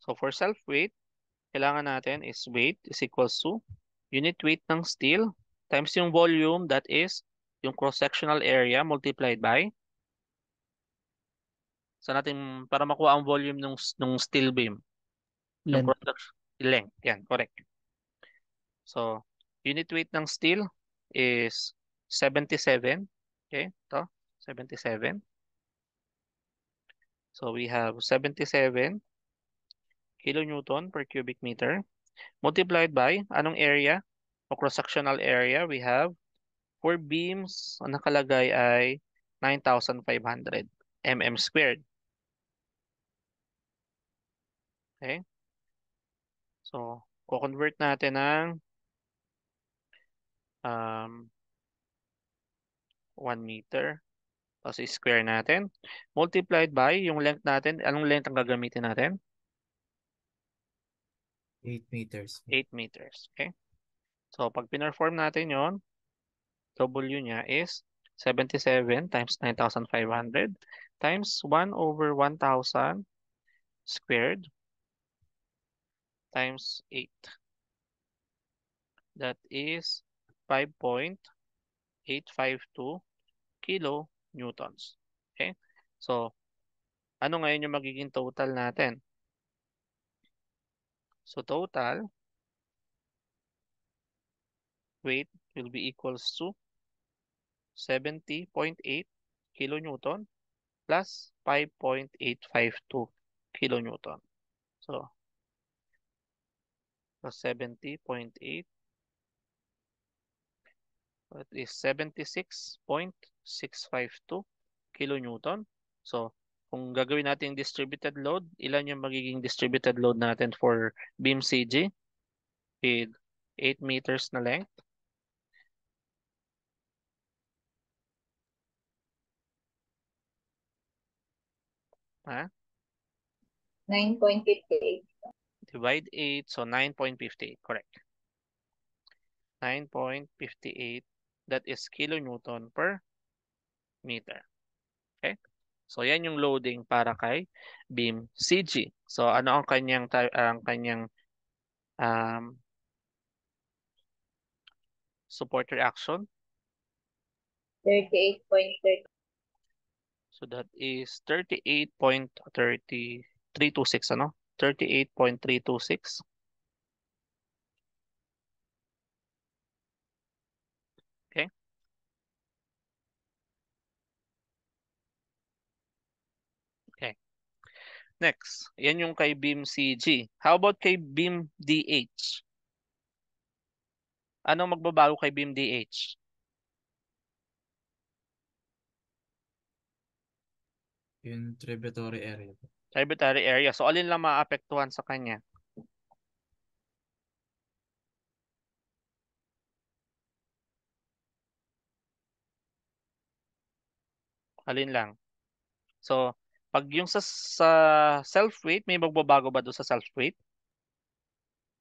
So for self-weight, kailangan natin is weight is equals to unit weight ng steel times yung volume that is yung cross-sectional area multiplied by sa natin para makuha ang volume ng ng steel beam. Length. Yung product length. Yan, correct. So, unit weight ng steel is 77. Okay, to 77. So, we have 77 kilonewton per cubic meter multiplied by anong area o cross-sectional area we have for beams ang nakalagay ay 9,500 mm squared. Okay? So, co-convert natin ang um, 1 meter. Tapos square natin. Multiplied by yung length natin. Anong length ang gagamitin natin? 8 meters. 8 meters. Okay? So, pag pinerform natin yon W niya is 77 times 9,500 times 1 over 1,000 squared times 8. That is 5.852 kilo Okay? So, ano ngayon yung magiging total natin? So, total weight will be equals to 70.8 kilonewton plus 5.852 kilonewton. So, plus 70.8. That is 76.652 kilonewton. So, kung gagawin natin distributed load, ilan yung magiging distributed load natin for beam CG with 8 meters na length? Ha? 9.58 divide 8, so 9.58, correct. 9.58, that is kilonewton per meter. Okay? So, yan yung loading para kay beam CG. So, ano ang kanyang, ang kanyang um, support reaction? 38.30. So, that is 38.3326, ano? 38.326. Okay. Okay. Next, yan yung kay beam CG. How about kay beam DH? Anong magbabago kay beam DH? Yung tributary area tributary area. So alin lang maapektuhan sa kanya? Alin lang? So pag yung sa, sa self weight, may magbabago ba doon sa self weight?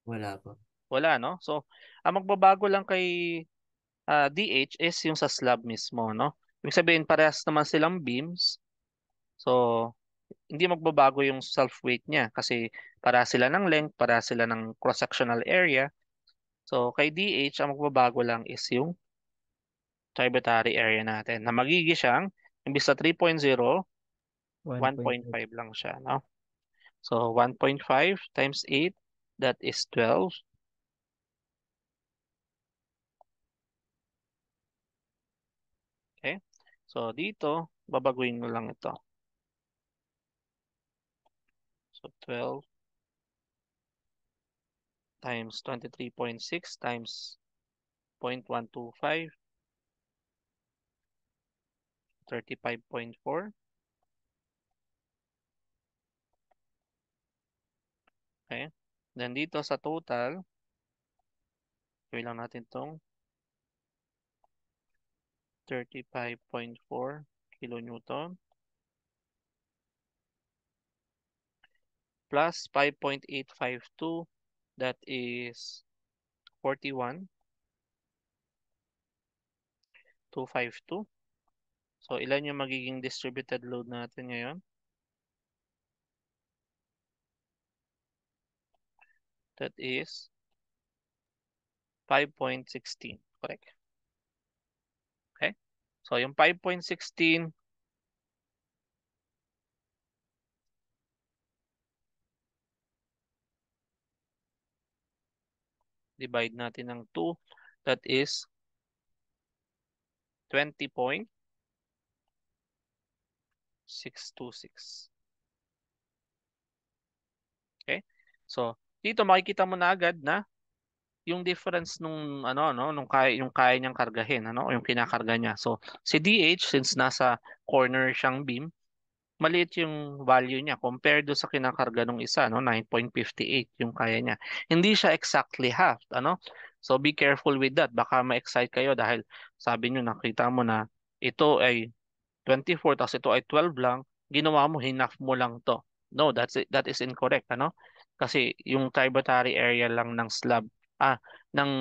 Wala po. Wala no? So ang magbabago lang kay uh, ah, DH is yung sa slab mismo no. Ibig sabihin parehas naman silang beams. So hindi magbabago yung self-weight niya kasi para sila ng length, para sila ng cross-sectional area. So, kay DH, ang magbabago lang is yung tributary area natin na magiging siyang, imbis sa 3.0, 1.5 lang siya. No? So, 1.5 times 8, that is 12. Okay? So, dito, babaguhin mo lang ito. So 12 times 23.6 times 0.125 35.4 Okay. Then dito sa total, gawin lang natin itong 35.4 kilonewton plus 5.852, that is 41. 252. So, ilan yung magiging distributed load natin ngayon? That is 5.16. Correct. Okay? So, yung 5.16 Divide natin ng 2. That is 20.626. Okay? So, dito makikita mo na agad na yung difference nung ano no nung kaya yung kaya niyang kargahin ano yung kinakarga niya so si DH since nasa corner siyang beam maliit yung value niya compared do sa kinakarga ng isa no 9.58 yung kaya niya hindi siya exactly half ano so be careful with that baka ma-excite kayo dahil sabi niyo nakita mo na ito ay 24 tapos ito ay 12 lang ginawa mo hinaf mo lang to no that's it. that is incorrect ano kasi yung tributary area lang ng slab ah ng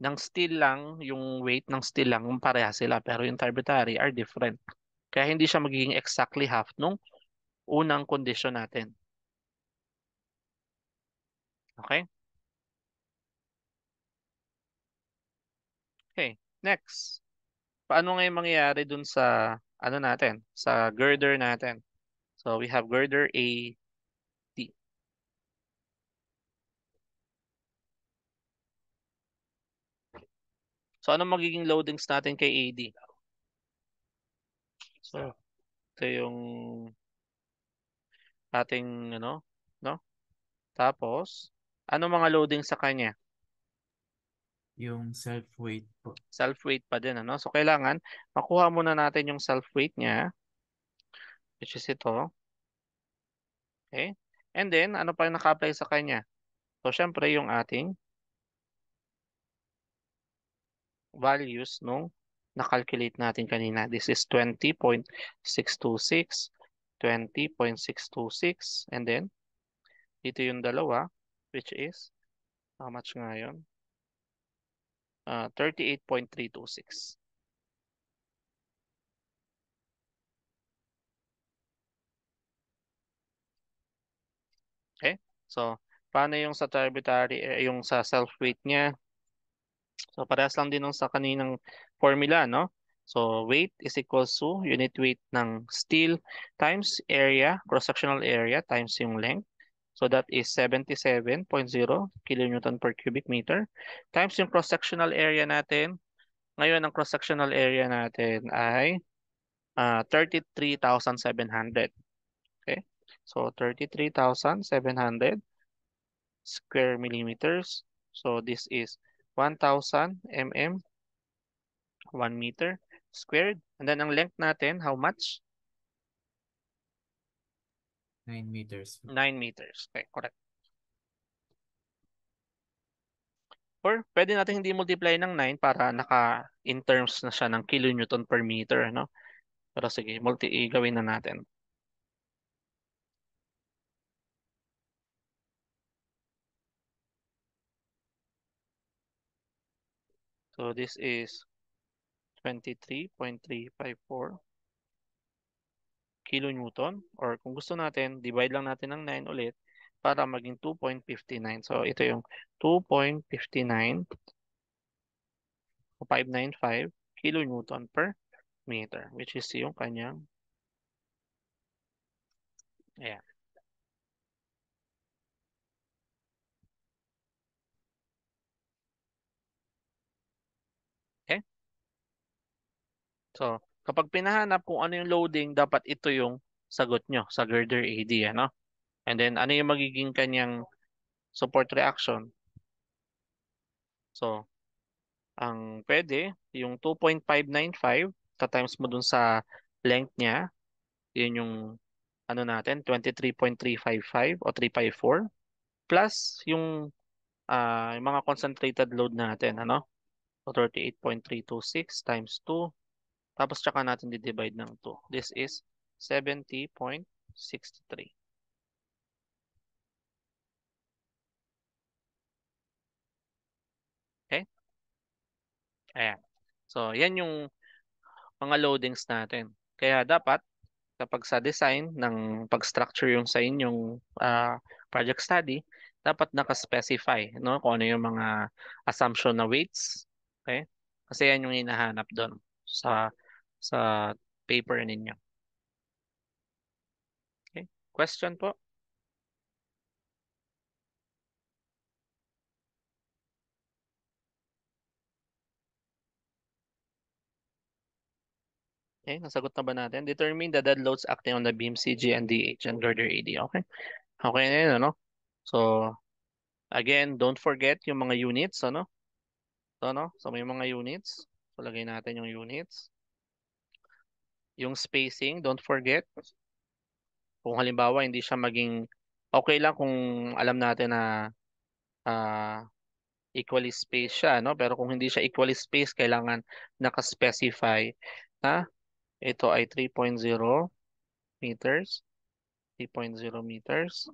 ng steel lang yung weight ng steel lang parehas sila pero yung tributary are different kaya hindi siya magiging exactly half nung unang condition natin. Okay? Okay, next. Paano ngayon mangyayari dun sa ano natin, sa girder natin? So we have girder A T. So ano magiging loadings natin kay AD? Oh, so, ito yung ating ano, no? Tapos, ano mga loading sa kanya? Yung self-weight po. Self-weight pa din, ano? So, kailangan, makuha muna natin yung self-weight niya, which is ito. Okay? And then, ano pa yung naka-apply sa kanya? So, syempre, yung ating values nung na-calculate natin kanina. This is 20.626, 20.626, and then dito yung dalawa, which is, how much nga yun? Uh, ah, 38.326. Okay? So, paano yung sa tributary, eh, yung sa self-weight niya? So parehas lang din nung sa kaninang formula, no? So weight is equals to unit weight ng steel times area, cross-sectional area times yung length. So that is 77.0 kilonewton per cubic meter times yung cross-sectional area natin. Ngayon ang cross-sectional area natin ay uh, ah, 33,700. Okay? So 33,700 square millimeters. So this is 1,000 mm, 1 meter squared. And then ang length natin, how much? 9 meters. 9 meters. Okay, correct. Or pwede natin hindi multiply ng 9 para naka in terms na siya ng kilonewton per meter. No? Pero sige, multi gawin na natin. So this is 23.354 kilonewton or kung gusto natin, divide lang natin ng 9 ulit para maging 2.59. So ito yung 2.59 595 kilonewton per meter which is yung kanyang ayan. So, kapag pinahanap kung ano yung loading, dapat ito yung sagot nyo sa girder AD. Ano? And then, ano yung magiging kanyang support reaction? So, ang pwede, yung 2.595, tatimes mo dun sa length niya, yun yung ano natin, 23.355 o 354 plus yung, uh, yung mga concentrated load natin, ano? So 38.326 times 2 tapos tsaka natin di-divide ng 2. This is 70.63. Okay? Ayan. So, yan yung mga loadings natin. Kaya dapat, kapag sa design ng pag-structure yung sa inyong uh, project study, dapat naka-specify no? kung ano yung mga assumption na weights. Okay? Kasi yan yung hinahanap doon sa sa paper ninyo. Okay. Question po? Okay, nasagot na ba natin? Determine the dead loads acting on the beam CG and DH and girder AD. Okay. Okay na yun, ano? So, again, don't forget yung mga units, ano? So, ano? So, may mga units. So, lagay natin yung units. Yung spacing, don't forget. Kung halimbawa hindi siya maging okay lang kung alam natin na uh, equally spaced siya, no? Pero kung hindi siya equally spaced, kailangan naka-specify na ito ay 3.0 meters, 3.0 meters,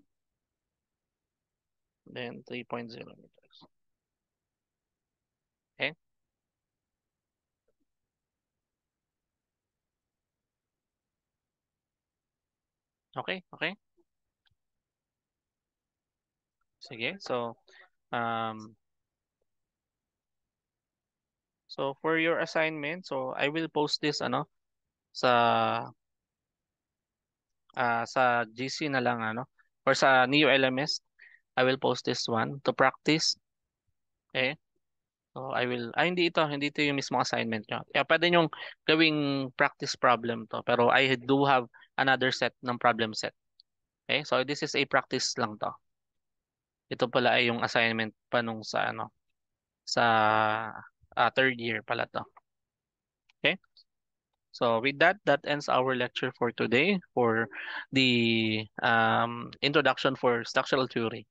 then 3.0 meters. Okay, okay. Sige, so um, so for your assignment, so I will post this ano sa uh, sa GC na lang ano or sa Neo LMS. I will post this one to practice. Okay. So I will, ah hindi ito, hindi ito yung mismo assignment nyo. Kaya pwede nyong gawing practice problem to. Pero I do have another set ng problem set. Okay? So this is a practice lang to. Ito pala ay yung assignment pa nung sa ano sa uh, third year pala to. Okay? So with that, that ends our lecture for today for the um, introduction for structural theory.